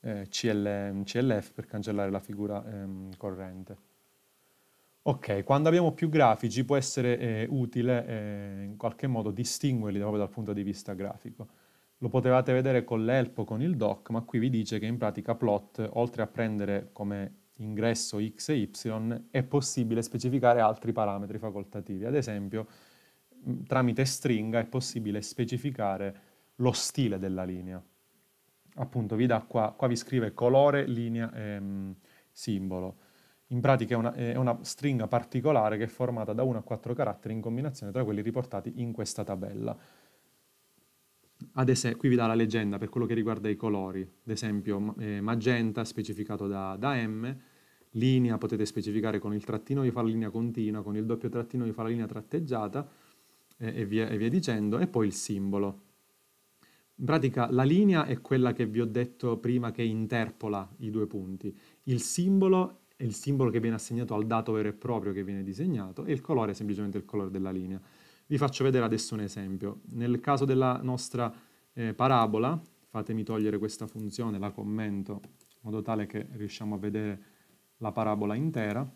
Speaker 1: eh, CL, CLF per cancellare la figura um, corrente. Ok, quando abbiamo più grafici può essere eh, utile eh, in qualche modo distinguerli proprio dal punto di vista grafico. Lo potevate vedere con l'help o con il doc, ma qui vi dice che in pratica plot, oltre a prendere come ingresso x e y, è possibile specificare altri parametri facoltativi. Ad esempio, mm, tramite stringa è possibile specificare lo stile della linea. Appunto, vi dà qua, qua vi scrive colore, linea e mh, mm, simbolo. In pratica è una, è una, stringa particolare che è formata da 1 a 4 caratteri in combinazione tra quelli riportati in questa tabella. Ad esempio, qui vi dà la leggenda per quello che riguarda i colori, ad esempio eh, magenta specificato da, da, M, linea potete specificare con il trattino vi fa la linea continua, con il doppio trattino vi fa la linea tratteggiata eh, e, via, e via dicendo, e poi il simbolo. In pratica la linea è quella che vi ho detto prima che interpola i due punti, il simbolo è il simbolo che viene assegnato al dato vero e proprio che viene disegnato e il colore è semplicemente il colore della linea. Vi faccio vedere adesso un esempio. Nel caso della nostra eh, parabola, fatemi togliere questa funzione, la commento in modo tale che riusciamo a vedere la parabola intera.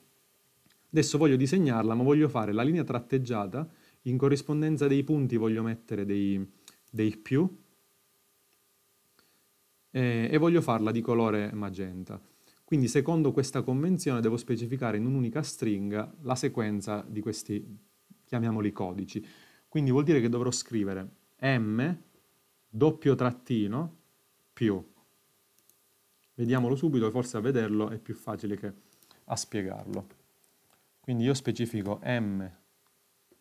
Speaker 1: Adesso voglio disegnarla, ma voglio fare la linea tratteggiata, in corrispondenza dei punti voglio mettere dei, dei più e, eh, e voglio farla di colore magenta. Quindi secondo questa convenzione devo specificare in un'unica stringa la sequenza di questi punti chiamiamoli codici. Quindi vuol dire che dovrò scrivere m doppio trattino più. Vediamolo subito, forse a vederlo è più facile che a spiegarlo. Quindi io specifico m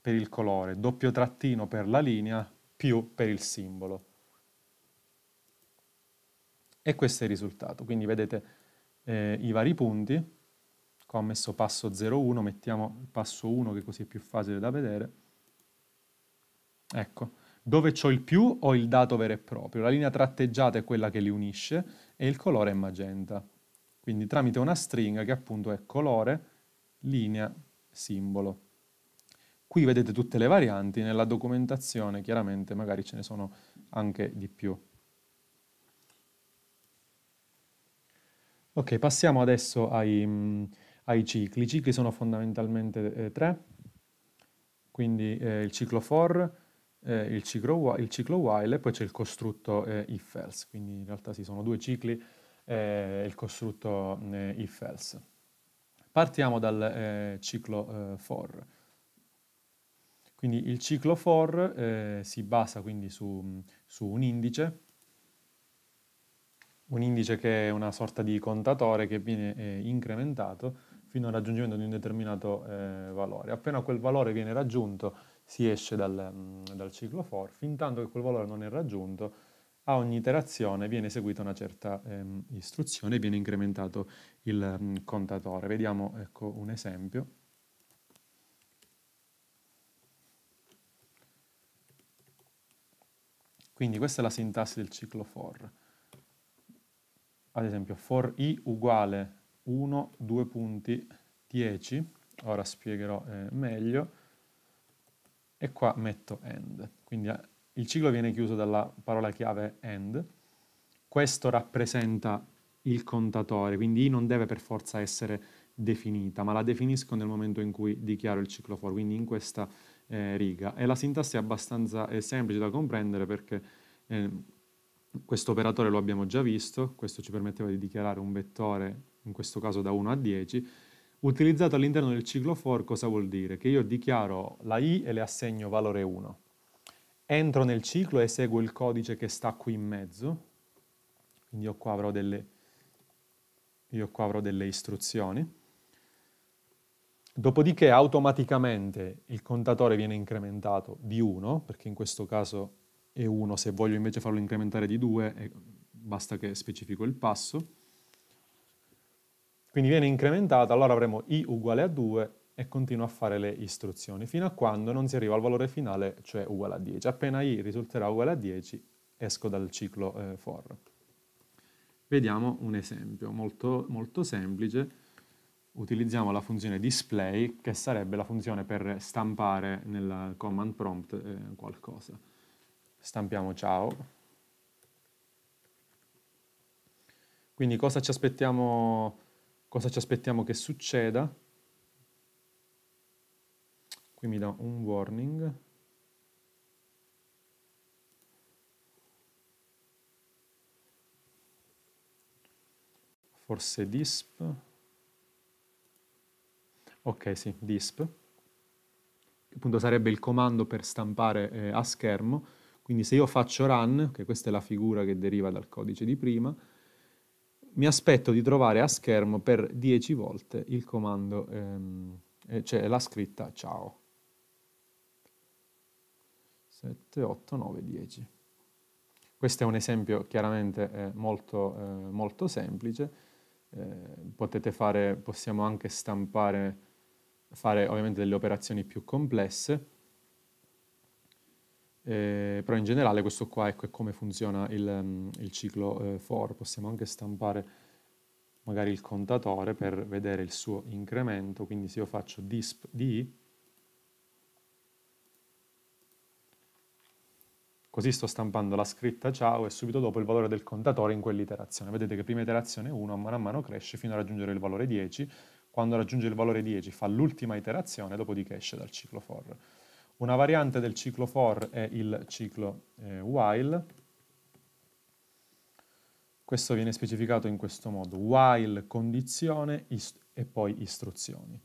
Speaker 1: per il colore, doppio trattino per la linea, più per il simbolo. E questo è il risultato. Quindi vedete eh, i vari punti qua ecco, ho messo passo 01, mettiamo il passo 1 che così è più facile da vedere. Ecco, dove ho il più ho il dato vero e proprio, la linea tratteggiata è quella che li unisce e il colore è magenta. Quindi tramite una stringa che appunto è colore, linea, simbolo. Qui vedete tutte le varianti, nella documentazione chiaramente magari ce ne sono anche di più. Ok, passiamo adesso ai mm, ai cicli. I cicli sono fondamentalmente eh, tre, quindi eh, il ciclo for, eh, il, ciclo, il, ciclo, while e poi c'è il costrutto eh, if-else, quindi in realtà sì, sono due cicli e eh, il costrutto eh, if-else. Partiamo dal ciclo for. Quindi il ciclo for si basa quindi su, su un indice un indice che è una sorta di contatore che viene eh, incrementato fino al raggiungimento di un determinato eh, valore. Appena quel valore viene raggiunto si esce dal, mm, dal ciclo for, fintanto che quel valore non è raggiunto, a ogni iterazione viene eseguita una certa eh, istruzione e viene incrementato il mh, mm, contatore. Vediamo ecco, un esempio. Quindi questa è la sintassi del ciclo for. Ad esempio for i uguale 1, 2 punti, 10, ora spiegherò eh, meglio, e qua metto end. Quindi eh, il ciclo viene chiuso dalla parola chiave end. Questo rappresenta il contatore, quindi i non deve per forza essere definita, ma la definisco nel momento in cui dichiaro il ciclo for, quindi in questa eh, riga. E la sintassi è abbastanza è semplice da comprendere perché eh, questo operatore lo abbiamo già visto, questo ci permetteva di dichiarare un vettore in questo caso da 1 a 10, utilizzato all'interno del ciclo for cosa vuol dire? Che io dichiaro la i e le assegno valore 1. Entro nel ciclo e eseguo il codice che sta qui in mezzo, quindi io qua avrò delle, qua avrò delle istruzioni. Dopodiché automaticamente il contatore viene incrementato di 1, perché in questo caso è 1, se voglio invece farlo incrementare di 2 basta che specifico il passo quindi viene incrementata, allora avremo i uguale a 2 e continua a fare le istruzioni fino a quando non si arriva al valore finale, cioè uguale a 10. Appena i risulterà uguale a 10, esco dal ciclo eh, for. Vediamo un esempio molto, molto semplice. Utilizziamo la funzione display, che sarebbe la funzione per stampare nel command prompt eh, qualcosa. Stampiamo ciao. Quindi cosa ci aspettiamo cosa ci aspettiamo che succeda. Qui mi dà un warning. Forse disp. Ok, sì, disp. Appunto sarebbe il comando per stampare eh, a schermo. Quindi se io faccio run, che questa è la figura che deriva dal codice di prima, mi aspetto di trovare a schermo per 10 volte il comando, ehm, eh, cioè la scritta ciao. 7, 8, 9, 10. Questo è un esempio chiaramente eh, molto, eh, molto, semplice. Eh, fare, possiamo anche stampare, fare ovviamente delle operazioni più complesse. Eh, però in generale questo qua ecco, è come funziona il, mm, il ciclo eh, for. Possiamo anche stampare magari il contatore per vedere il suo incremento, quindi se io faccio disp di così sto stampando la scritta ciao e subito dopo il valore del contatore in quell'iterazione. Vedete che prima iterazione 1 a mano a mano cresce fino a raggiungere il valore 10, quando raggiunge il valore 10 fa l'ultima iterazione, dopodiché esce dal ciclo for. Una variante del ciclo for è il ciclo eh, while. Questo viene specificato in questo modo, while condizione e poi istruzioni.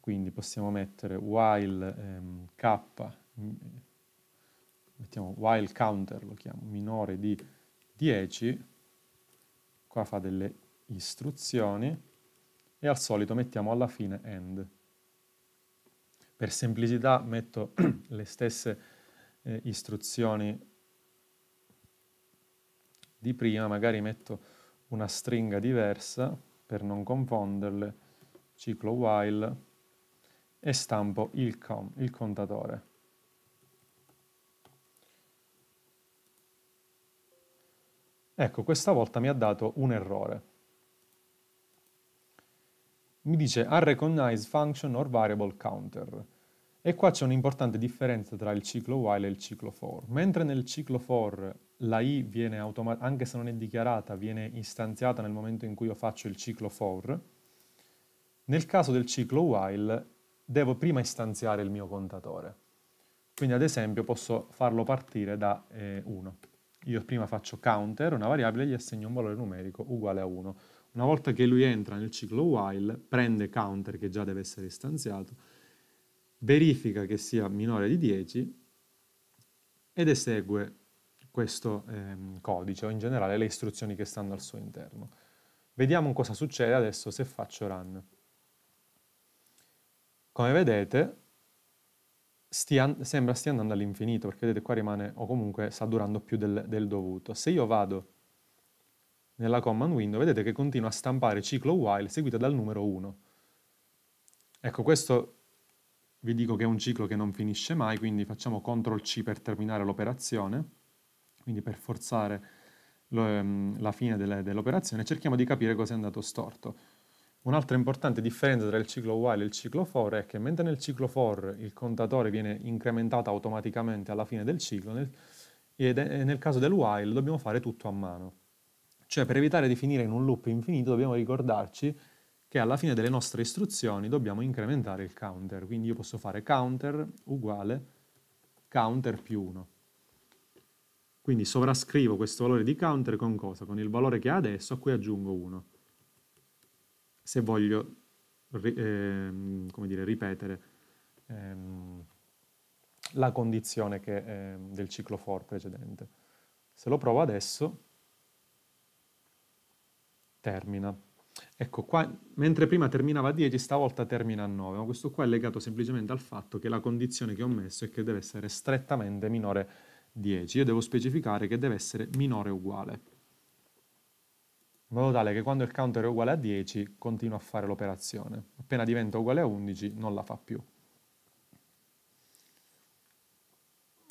Speaker 1: Quindi possiamo mettere while ehm, k, mm, mettiamo while counter, lo chiamo, minore di 10, qua fa delle istruzioni, e al solito mettiamo alla fine end. Per semplicità metto [clears throat] le stesse eh, istruzioni di prima, magari metto una stringa diversa per non confonderle, ciclo while e stampo il, com, il contatore. Ecco, questa volta mi ha dato un errore mi dice unrecognize function or variable counter. E qua c'è un'importante differenza tra il ciclo while e il ciclo for. Mentre nel ciclo for la i viene automaticamente, anche se non è dichiarata, viene istanziata nel momento in cui io faccio il ciclo for, nel caso del ciclo while devo prima istanziare il mio contatore. Quindi ad esempio posso farlo partire da 1. Eh, io prima faccio counter, una variabile, e gli assegno un valore numerico uguale a 1 una volta che lui entra nel ciclo while, prende counter che già deve essere istanziato, verifica che sia minore di 10 ed esegue questo ehm, codice o in generale le istruzioni che stanno al suo interno. Vediamo cosa succede adesso se faccio run. Come vedete stia, sembra stia andando all'infinito perché vedete qua rimane o comunque sta durando più del, del dovuto. Se io vado nella command window, vedete che continua a stampare ciclo while seguito dal numero 1. Ecco, questo vi dico che è un ciclo che non finisce mai, quindi facciamo CTRL C per terminare l'operazione, quindi per forzare ehm, la fine dell'operazione, cerchiamo di capire cosa è andato storto. Un'altra importante differenza tra il ciclo while e il ciclo for è che mentre nel ciclo for il contatore viene incrementato automaticamente alla fine del ciclo, nel, e nel caso del while dobbiamo fare tutto a mano. Cioè, per evitare di finire in un loop infinito, dobbiamo ricordarci che alla fine delle nostre istruzioni dobbiamo incrementare il counter. Quindi io posso fare counter uguale counter più 1. Quindi sovrascrivo questo valore di counter con cosa? Con il valore che ha adesso, a cui aggiungo 1. Se voglio ehm, dire, ripetere ehm, la condizione che, ehm, del ciclo for precedente. Se lo provo adesso, termina. Ecco, qua, mentre prima terminava a 10, stavolta termina a 9, ma questo qua è legato semplicemente al fatto che la condizione che ho messo è che deve essere strettamente minore 10. Io devo specificare che deve essere minore o uguale, in modo tale che quando il counter è uguale a 10 continua a fare l'operazione. Appena diventa uguale a 11 non la fa più.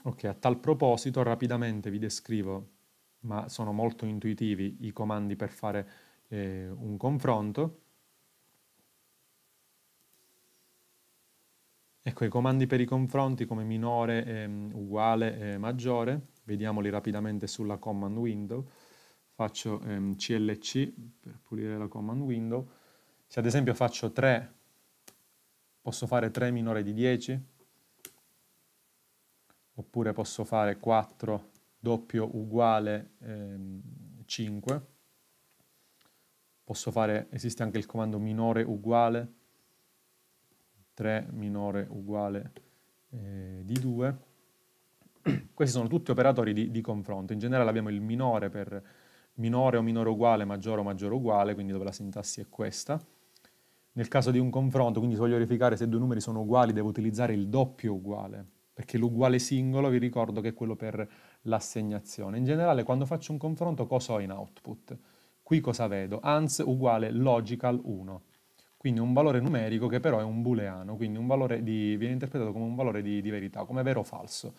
Speaker 1: Ok, a tal proposito rapidamente vi descrivo, ma sono molto intuitivi, i comandi per fare eh, un confronto. Ecco i comandi per i confronti come minore, ehm, uguale e eh, maggiore, vediamoli rapidamente sulla command window. Faccio ehm, clc per pulire la command window. Se ad esempio faccio 3, posso fare 3 minore di 10, oppure posso fare 4 doppio uguale ehm, 5. Posso fare, esiste anche il comando minore uguale, 3 minore uguale eh, di 2. Questi sono tutti operatori di, di, confronto. In generale abbiamo il minore per minore o minore uguale, maggiore o maggiore uguale, quindi dove la sintassi è questa. Nel caso di un confronto, quindi se voglio verificare se due numeri sono uguali, devo utilizzare il doppio uguale, perché l'uguale singolo vi ricordo che è quello per l'assegnazione. In generale, quando faccio un confronto, cosa ho in output? Qui cosa vedo? ans uguale logical 1, quindi un valore numerico che però è un booleano, quindi un di, viene interpretato come un valore di, di verità, come vero o falso.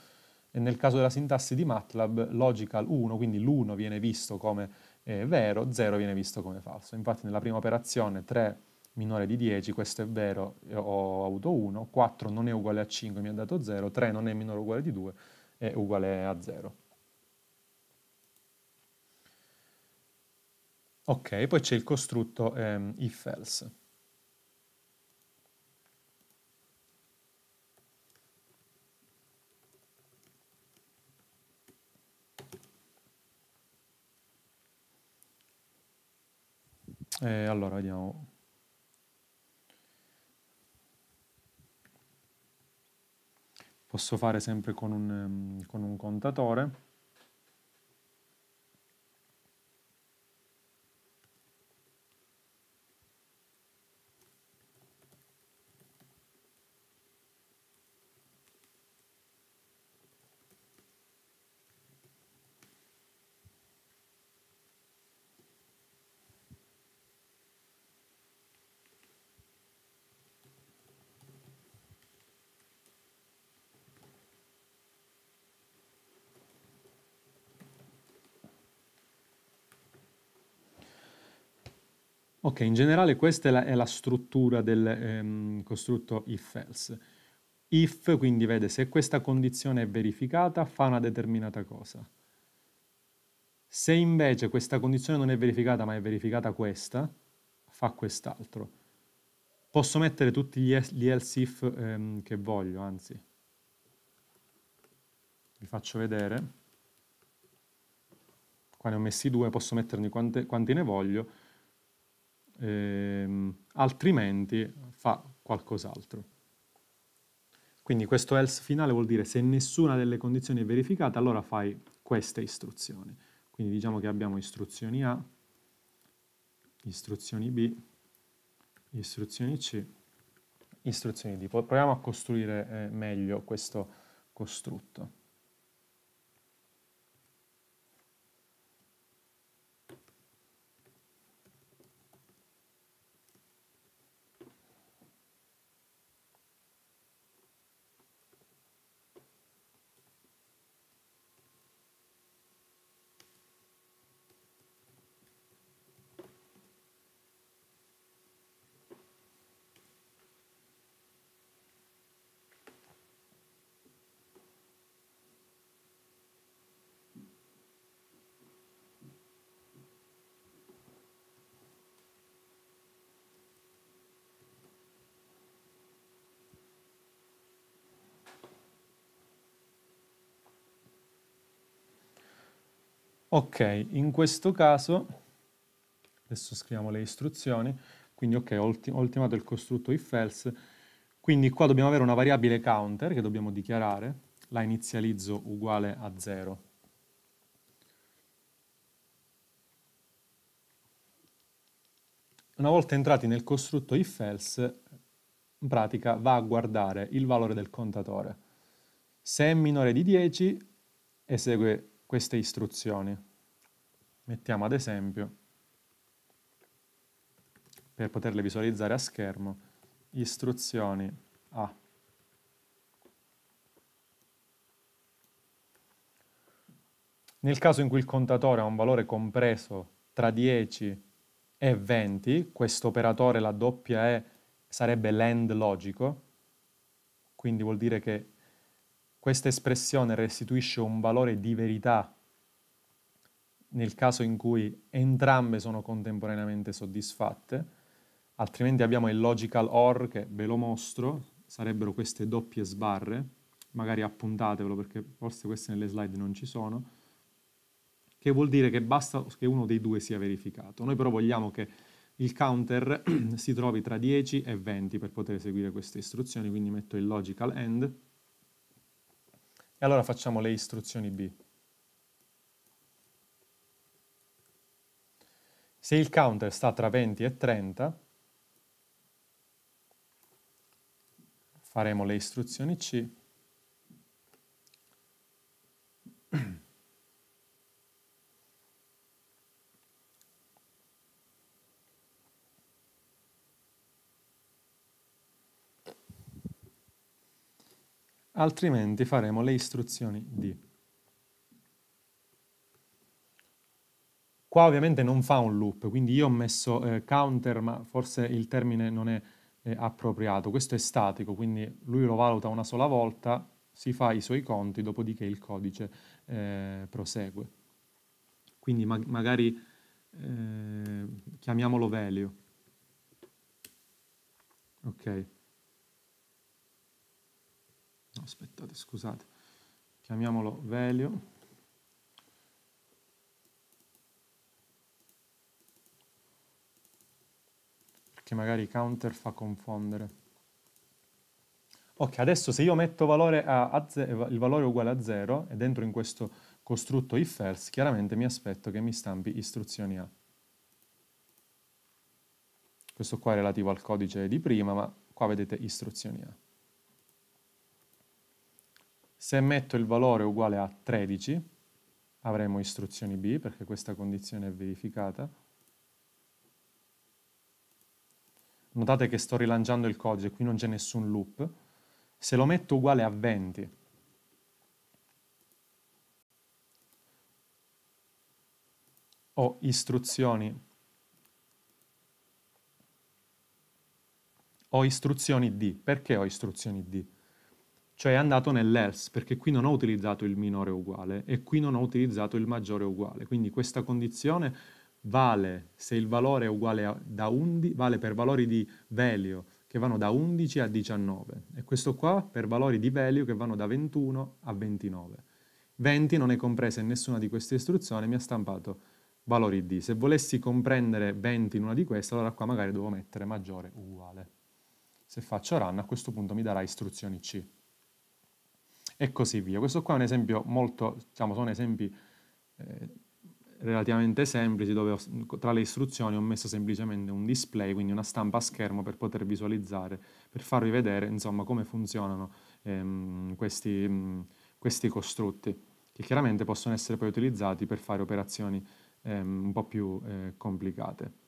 Speaker 1: E nel caso della sintassi di MATLAB, logical 1, quindi l'1 viene visto come eh, vero, 0 viene visto come falso. Infatti nella prima operazione 3 minore di 10, questo è vero, ho avuto 1, 4 non è uguale a 5, mi ha dato 0, 3 non è minore o uguale di 2, è uguale a 0. Ok, poi c'è il costrutto ehm, if else. Eh, allora, vediamo. Posso fare sempre con un, ehm, con un contatore. Ok, in generale questa è la, è la struttura del ehm, costrutto if-else. If quindi vede se questa condizione è verificata fa una determinata cosa. Se invece questa condizione non è verificata ma è verificata questa, fa quest'altro. Posso mettere tutti gli, gli else if ehm, che voglio, anzi. Vi faccio vedere. Qua ne ho messi due, posso metterne quante, quanti ne voglio ehm, altrimenti fa qualcos'altro. Quindi questo else finale vuol dire se nessuna delle condizioni è verificata, allora fai queste istruzioni. Quindi diciamo che abbiamo istruzioni A, istruzioni B, istruzioni C, istruzioni D. Proviamo a costruire eh, meglio questo costrutto. Ok, in questo caso, adesso scriviamo le istruzioni, quindi ok, ho, ulti ho ultimato il costrutto if else, quindi qua dobbiamo avere una variabile counter che dobbiamo dichiarare, la inizializzo uguale a 0. Una volta entrati nel costrutto if else, in pratica va a guardare il valore del contatore. Se è minore di 10, esegue queste istruzioni. Mettiamo ad esempio, per poterle visualizzare a schermo, istruzioni A. Nel caso in cui il contatore ha un valore compreso tra 10 e 20, questo operatore, la doppia E, sarebbe l'end logico, quindi vuol dire che questa espressione restituisce un valore di verità nel caso in cui entrambe sono contemporaneamente soddisfatte, altrimenti abbiamo il logical OR che ve lo mostro, sarebbero queste doppie sbarre, magari appuntatevelo perché forse queste nelle slide non ci sono, che vuol dire che basta che uno dei due sia verificato. Noi però vogliamo che il counter [clears throat] si trovi tra 10 e 20 per poter eseguire queste istruzioni, quindi metto il logical end. E allora facciamo le istruzioni B. Se il counter sta tra 20 e 30, faremo le istruzioni C altrimenti faremo le istruzioni di. Qua ovviamente non fa un loop, quindi io ho messo eh, counter, ma forse il termine non è eh, appropriato. Questo è statico, quindi lui lo valuta una sola volta, si fa i suoi conti, dopodiché il codice eh, prosegue. Quindi ma magari eh, chiamiamolo value. Ok no, aspettate, scusate, chiamiamolo value. Perché magari counter fa confondere. Ok, adesso se io metto valore a, a il valore uguale a 0 e dentro in questo costrutto if else, chiaramente mi aspetto che mi stampi istruzioni A. Questo qua è relativo al codice di prima, ma qua vedete istruzioni A. Se metto il valore uguale a 13, avremo istruzioni B, perché questa condizione è verificata. Notate che sto rilanciando il codice, qui non c'è nessun loop. Se lo metto uguale a 20, ho istruzioni, ho istruzioni D. Perché ho istruzioni D? cioè è andato nell'else, perché qui non ho utilizzato il minore uguale e qui non ho utilizzato il maggiore uguale. Quindi questa condizione vale se il valore è uguale a, da 11, vale per valori di value che vanno da 11 a 19 e questo qua per valori di value che vanno da 21 a 29. 20 non è compresa in nessuna di queste istruzioni, mi ha stampato valori D. Se volessi comprendere 20 in una di queste, allora qua magari devo mettere maggiore uguale. Se faccio run, a questo punto mi darà istruzioni C e così via. Questo qua è un esempio molto, diciamo, sono esempi eh, relativamente semplici dove ho, tra le istruzioni ho messo semplicemente un display, quindi una stampa a schermo per poter visualizzare, per farvi vedere insomma come funzionano ehm, questi, mh, questi, costrutti, che chiaramente possono essere poi utilizzati per fare operazioni ehm, un po' più eh, complicate.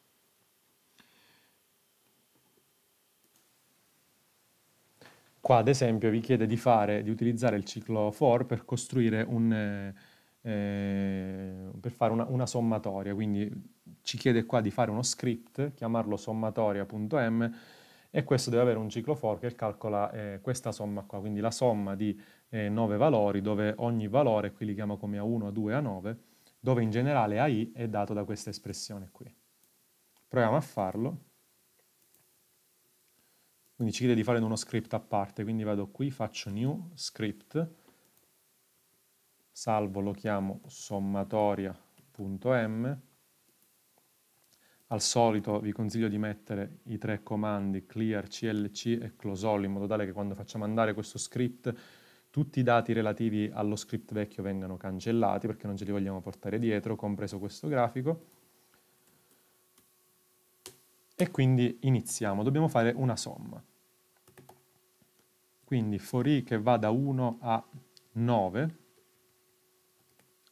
Speaker 1: Qua ad esempio vi chiede di, fare, di utilizzare il ciclo for per costruire un... Eh, eh per fare una, una, sommatoria, quindi ci chiede qua di fare uno script, chiamarlo sommatoria.m e questo deve avere un ciclo for che calcola eh, questa somma qua, quindi la somma di eh, 9 valori dove ogni valore, qui li chiamo come A1, A2, A9, dove in generale AI è dato da questa espressione qui. Proviamo a farlo. Quindi ci chiede di fare uno script a parte, quindi vado qui, faccio new script, salvo, lo chiamo sommatoria.m. Al solito vi consiglio di mettere i tre comandi clear, clc e closol in modo tale che quando facciamo andare questo script tutti i dati relativi allo script vecchio vengano cancellati perché non ce li vogliamo portare dietro, compreso questo grafico. E quindi iniziamo, dobbiamo fare una somma. Quindi Forì che va da 1 a 9,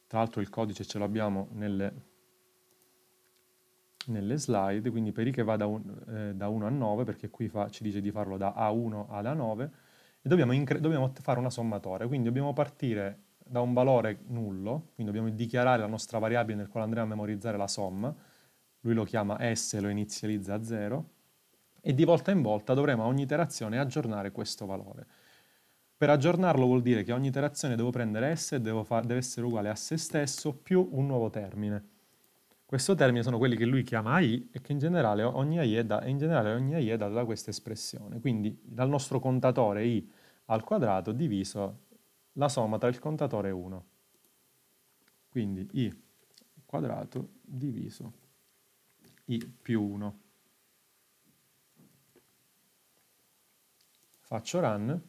Speaker 1: tra l'altro il codice ce l'abbiamo nelle, nelle, slide, quindi per i che va da, un, eh, da 1 a 9, perché qui fa, ci dice di farlo da A1 ad A9, e dobbiamo, dobbiamo fare una sommatoria, quindi dobbiamo partire da un valore nullo, quindi dobbiamo dichiarare la nostra variabile nel quale andremo a memorizzare la somma, lui lo chiama S e lo inizializza a 0, e di volta in volta dovremo a ogni iterazione aggiornare questo valore. Per aggiornarlo vuol dire che ogni iterazione devo prendere s e deve essere uguale a se stesso più un nuovo termine. Questo termine sono quelli che lui chiama i e che in generale ogni i è, da, generale ogni i è data da questa espressione. Quindi dal nostro contatore i al quadrato diviso la somma tra il contatore 1. Quindi i al quadrato diviso i più 1. faccio run,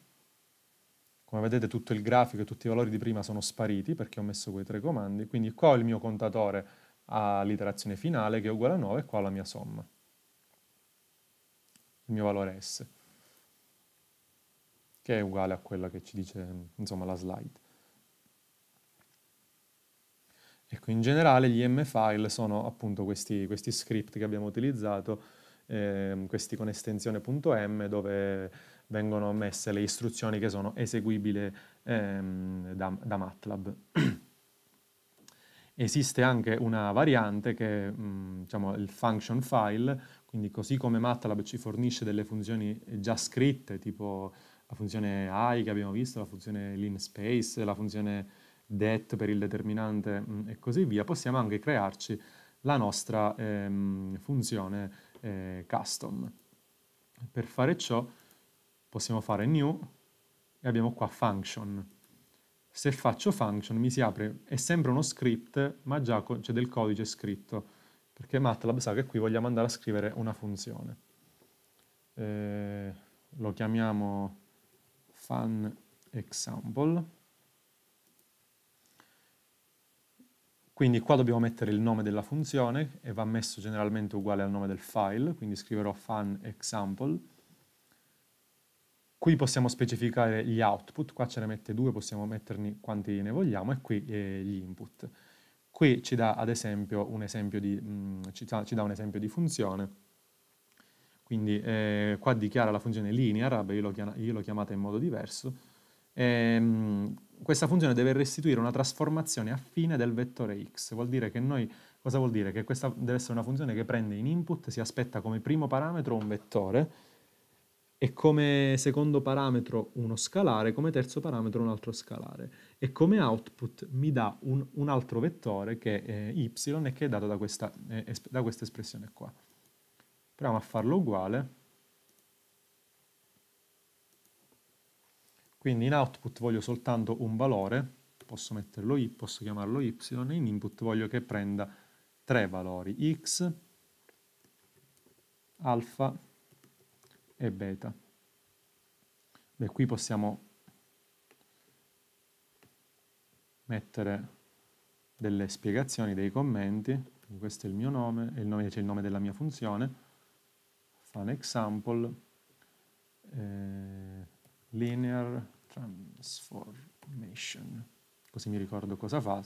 Speaker 1: come vedete tutto il grafico e tutti i valori di prima sono spariti perché ho messo quei tre comandi, quindi qua ho il mio contatore all'iterazione finale che è uguale a 9 e qua la mia somma, il mio valore S, che è uguale a quella che ci dice insomma, la slide. Ecco, in generale gli M file sono appunto questi, questi script che abbiamo utilizzato, eh, questi con estensione.m dove vengono messe le istruzioni che sono eseguibili ehm, da, da, MATLAB. [clears throat] Esiste anche una variante che è mm, diciamo, il function file, quindi così come MATLAB ci fornisce delle funzioni già scritte, tipo la funzione i che abbiamo visto, la funzione linspace, la funzione det per il determinante mm, e così via, possiamo anche crearci la nostra ehm, funzione eh, custom. Per fare ciò possiamo fare new e abbiamo qua function. Se faccio function mi si apre, è sempre uno script, ma già c'è del codice scritto, perché MATLAB sa che qui vogliamo andare a scrivere una funzione. Eh, lo chiamiamo fun example. Quindi qua dobbiamo mettere il nome della funzione e va messo generalmente uguale al nome del file, quindi scriverò fun example Qui possiamo specificare gli output, qua ce ne mette due, possiamo metterne quanti ne vogliamo, e qui eh, gli input. Qui ci dà ad esempio un esempio di, mh, mm, ci ci dà un esempio di funzione, quindi eh, qua dichiara la funzione linear, beh, io l'ho chiam chiamata in modo diverso, e, ehm, mh, questa funzione deve restituire una trasformazione affine del vettore x, vuol dire che noi, cosa vuol dire? Che questa deve essere una funzione che prende in input, si aspetta come primo parametro un vettore, e come secondo parametro uno scalare, come terzo parametro un altro scalare e come output mi dà un, un altro vettore che è eh, y e che è dato da questa, eh, da questa espressione qua. Proviamo a farlo uguale. Quindi in output voglio soltanto un valore, posso metterlo y, posso chiamarlo y, in input voglio che prenda tre valori, x, alfa e beta. Beh, qui possiamo mettere delle spiegazioni, dei commenti. Questo è il mio nome, e nome, c'è il nome della mia funzione. Fun example, eh, linear transformation. Così mi ricordo cosa fa.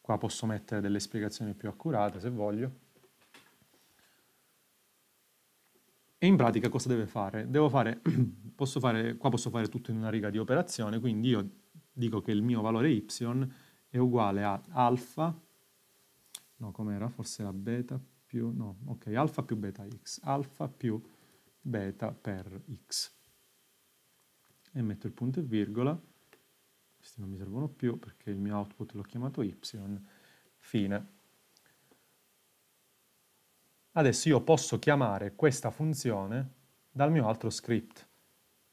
Speaker 1: Qua posso mettere delle spiegazioni più accurate se voglio. E in pratica cosa deve fare? Devo fare, [clears throat] posso fare, qua posso fare tutto in una riga di operazione, quindi io dico che il mio valore y è uguale a alfa, no com'era, forse era beta più, no, ok, alfa più beta x, alfa più beta per x. E metto il punto e virgola, questi non mi servono più perché il mio output l'ho chiamato y, fine. Adesso io posso chiamare questa funzione dal mio altro script.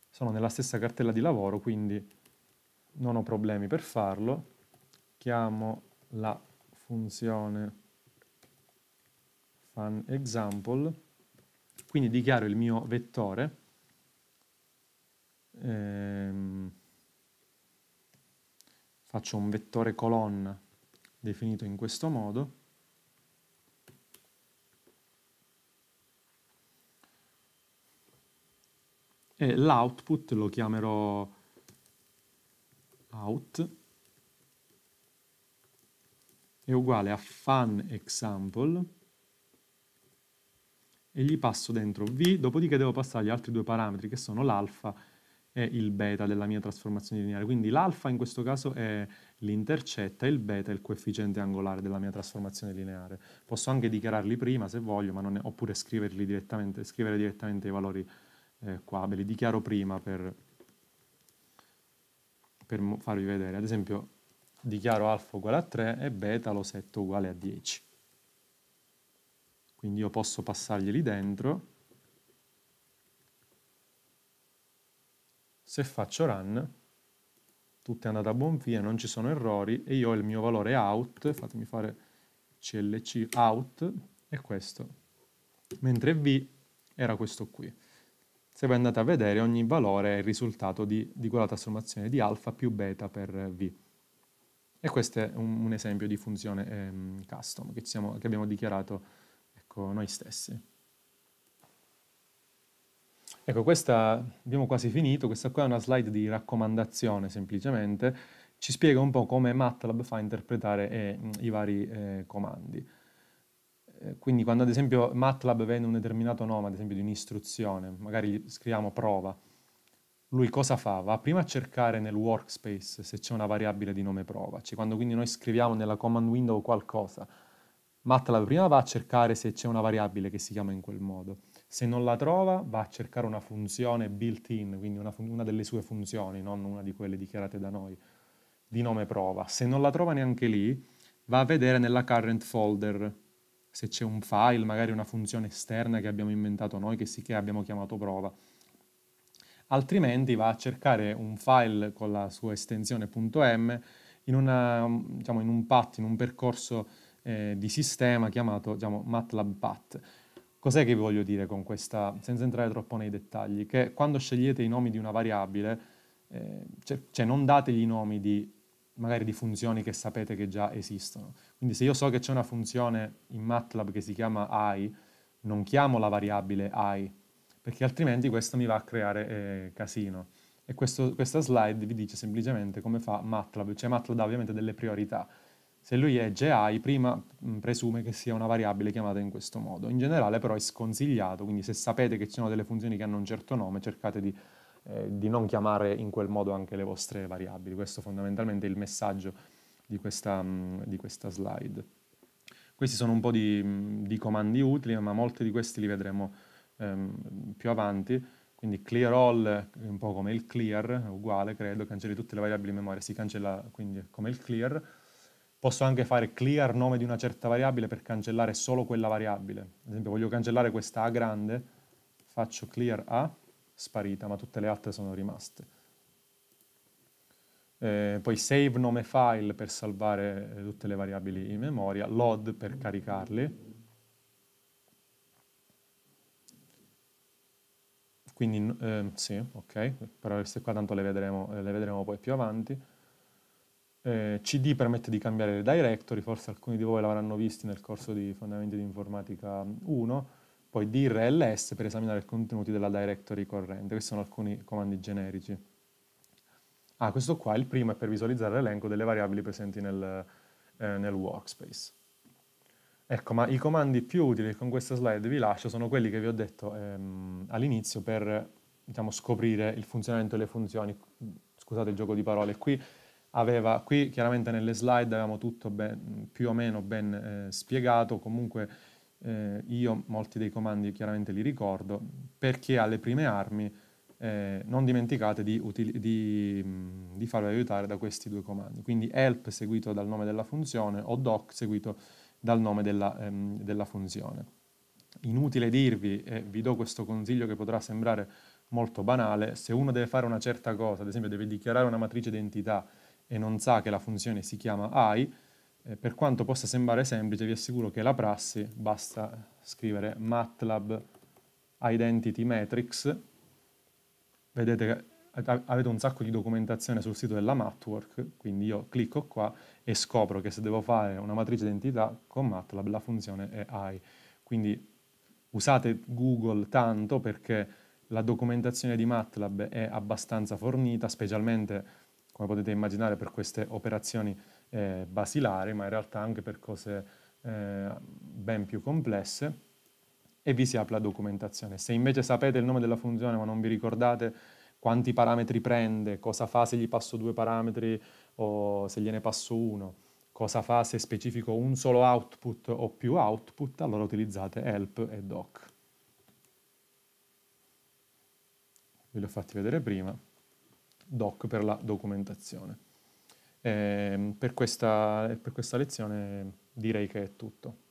Speaker 1: Sono nella stessa cartella di lavoro, quindi non ho problemi per farlo. Chiamo la funzione funExample, quindi dichiaro il mio vettore. Ehm, faccio un vettore colonna definito in questo modo e l'output lo chiamerò out è uguale a fan example e gli passo dentro v, dopodiché devo passare gli altri due parametri che sono l'alfa e il beta della mia trasformazione lineare. Quindi l'alfa in questo caso è l'intercetta e il beta è il coefficiente angolare della mia trasformazione lineare. Posso anche dichiararli prima se voglio, ne... oppure direttamente, scrivere direttamente i valori eh, qua, ve li dichiaro prima per, per farvi vedere. Ad esempio dichiaro alfa uguale a 3 e beta lo setto uguale a 10. Quindi io posso passarglieli dentro. Se faccio run, tutto è andato a buon fine, non ci sono errori e io ho il mio valore out, fatemi fare clc out, è questo. Mentre v era questo qui se voi andate a vedere ogni valore è il risultato di, di quella trasformazione di alfa più beta per V. E questo è un, un esempio di funzione ehm, custom che, siamo, che, abbiamo dichiarato ecco, noi stessi. Ecco, questa, abbiamo quasi finito, questa qua è una slide di raccomandazione semplicemente, ci spiega un po' come MATLAB fa a interpretare eh, i vari eh, comandi. Eh, quindi quando ad esempio MATLAB vende un determinato nome, ad esempio di un'istruzione, magari scriviamo prova, lui cosa fa? Va prima a cercare nel workspace se c'è una variabile di nome prova, cioè quando quindi noi scriviamo nella command window qualcosa, MATLAB prima va a cercare se c'è una variabile che si chiama in quel modo, se non la trova va a cercare una funzione built-in, quindi una, fun- una delle sue funzioni, non una di quelle dichiarate da noi, di nome prova. Se non la trova neanche lì, va a vedere nella current folder se c'è un file, magari una funzione esterna che abbiamo inventato noi, che, si, che abbiamo chiamato prova. Altrimenti va a cercare un file con la sua estensione .m in, una, diciamo, in un path, in un percorso eh, di sistema chiamato diciamo, MATLAB path. Cos'è che vi voglio dire con questa, senza entrare troppo nei dettagli? Che quando scegliete i nomi di una variabile, eh, cioè, cioè non dategli i nomi di magari di funzioni che sapete che già esistono. Quindi se io so che c'è una funzione in MATLAB che si chiama i, non chiamo la variabile i, perché altrimenti questo mi va a creare eh, casino. E questo, questa slide vi dice semplicemente come fa MATLAB, cioè MATLAB ha ovviamente delle priorità. Se lui è GI, prima mm, presume che sia una variabile chiamata in questo modo. In generale però è sconsigliato, quindi se sapete che ci sono delle funzioni che hanno un certo nome, cercate di eh, di non chiamare in quel modo anche le vostre variabili. Questo fondamentalmente è il messaggio di questa, mm, di questa slide. Questi sono un po' di, mm, di, comandi utili, ma molti di questi li vedremo ehm, più avanti. Quindi clear all, un po' come il clear, uguale credo, cancelli tutte le variabili in memoria, si cancella quindi come il clear. Posso anche fare clear nome di una certa variabile per cancellare solo quella variabile. Ad esempio voglio cancellare questa A grande, faccio clear A, sparita, ma tutte le altre sono rimaste. Eh, poi save nome file per salvare eh, tutte le variabili in memoria, load per caricarle. quindi eh, sì, ok, però queste qua tanto le vedremo, eh, le vedremo poi più avanti. Eh, CD permette di cambiare le directory, forse alcuni di voi l'avranno visti nel corso di Fondamenti di Informatica 1, poi dir ls per esaminare i contenuti della directory corrente. Questi sono alcuni comandi generici. Ah, questo qua, il primo è per visualizzare l'elenco delle variabili presenti nel, eh, nel workspace. Ecco, ma i comandi più utili che con questa slide vi lascio sono quelli che vi ho detto ehm, all'inizio per diciamo, scoprire il funzionamento delle funzioni. Scusate il gioco di parole. Qui, aveva, qui chiaramente nelle slide avevamo tutto ben, più o meno ben eh, spiegato, comunque eh, io molti dei comandi chiaramente li ricordo, perché alle prime armi eh, non dimenticate di, di, mm, di, farvi aiutare da questi due comandi, quindi help seguito dal nome della funzione o doc seguito dal nome della, ehm, della funzione. Inutile dirvi, e eh, vi do questo consiglio che potrà sembrare molto banale, se uno deve fare una certa cosa, ad esempio deve dichiarare una matrice identità e non sa che la funzione si chiama AI, eh, per quanto possa sembrare semplice, vi assicuro che la prassi basta scrivere MATLAB Identity Matrix. Vedete che avete un sacco di documentazione sul sito della Matwork, quindi io clicco qua e scopro che se devo fare una matrice identità con MATLAB la funzione è AI. Quindi usate Google tanto perché la documentazione di MATLAB è abbastanza fornita, specialmente, come potete immaginare, per queste operazioni eh, basilari, ma in realtà anche per cose eh, ben più complesse, e vi si apre la documentazione. Se invece sapete il nome della funzione ma non vi ricordate quanti parametri prende, cosa fa se gli passo due parametri o se gliene passo uno, cosa fa se specifico un solo output o più output, allora utilizzate help e doc. Ve li ho fatti vedere prima, doc per la documentazione. Eh, per, questa, per questa lezione direi che è tutto.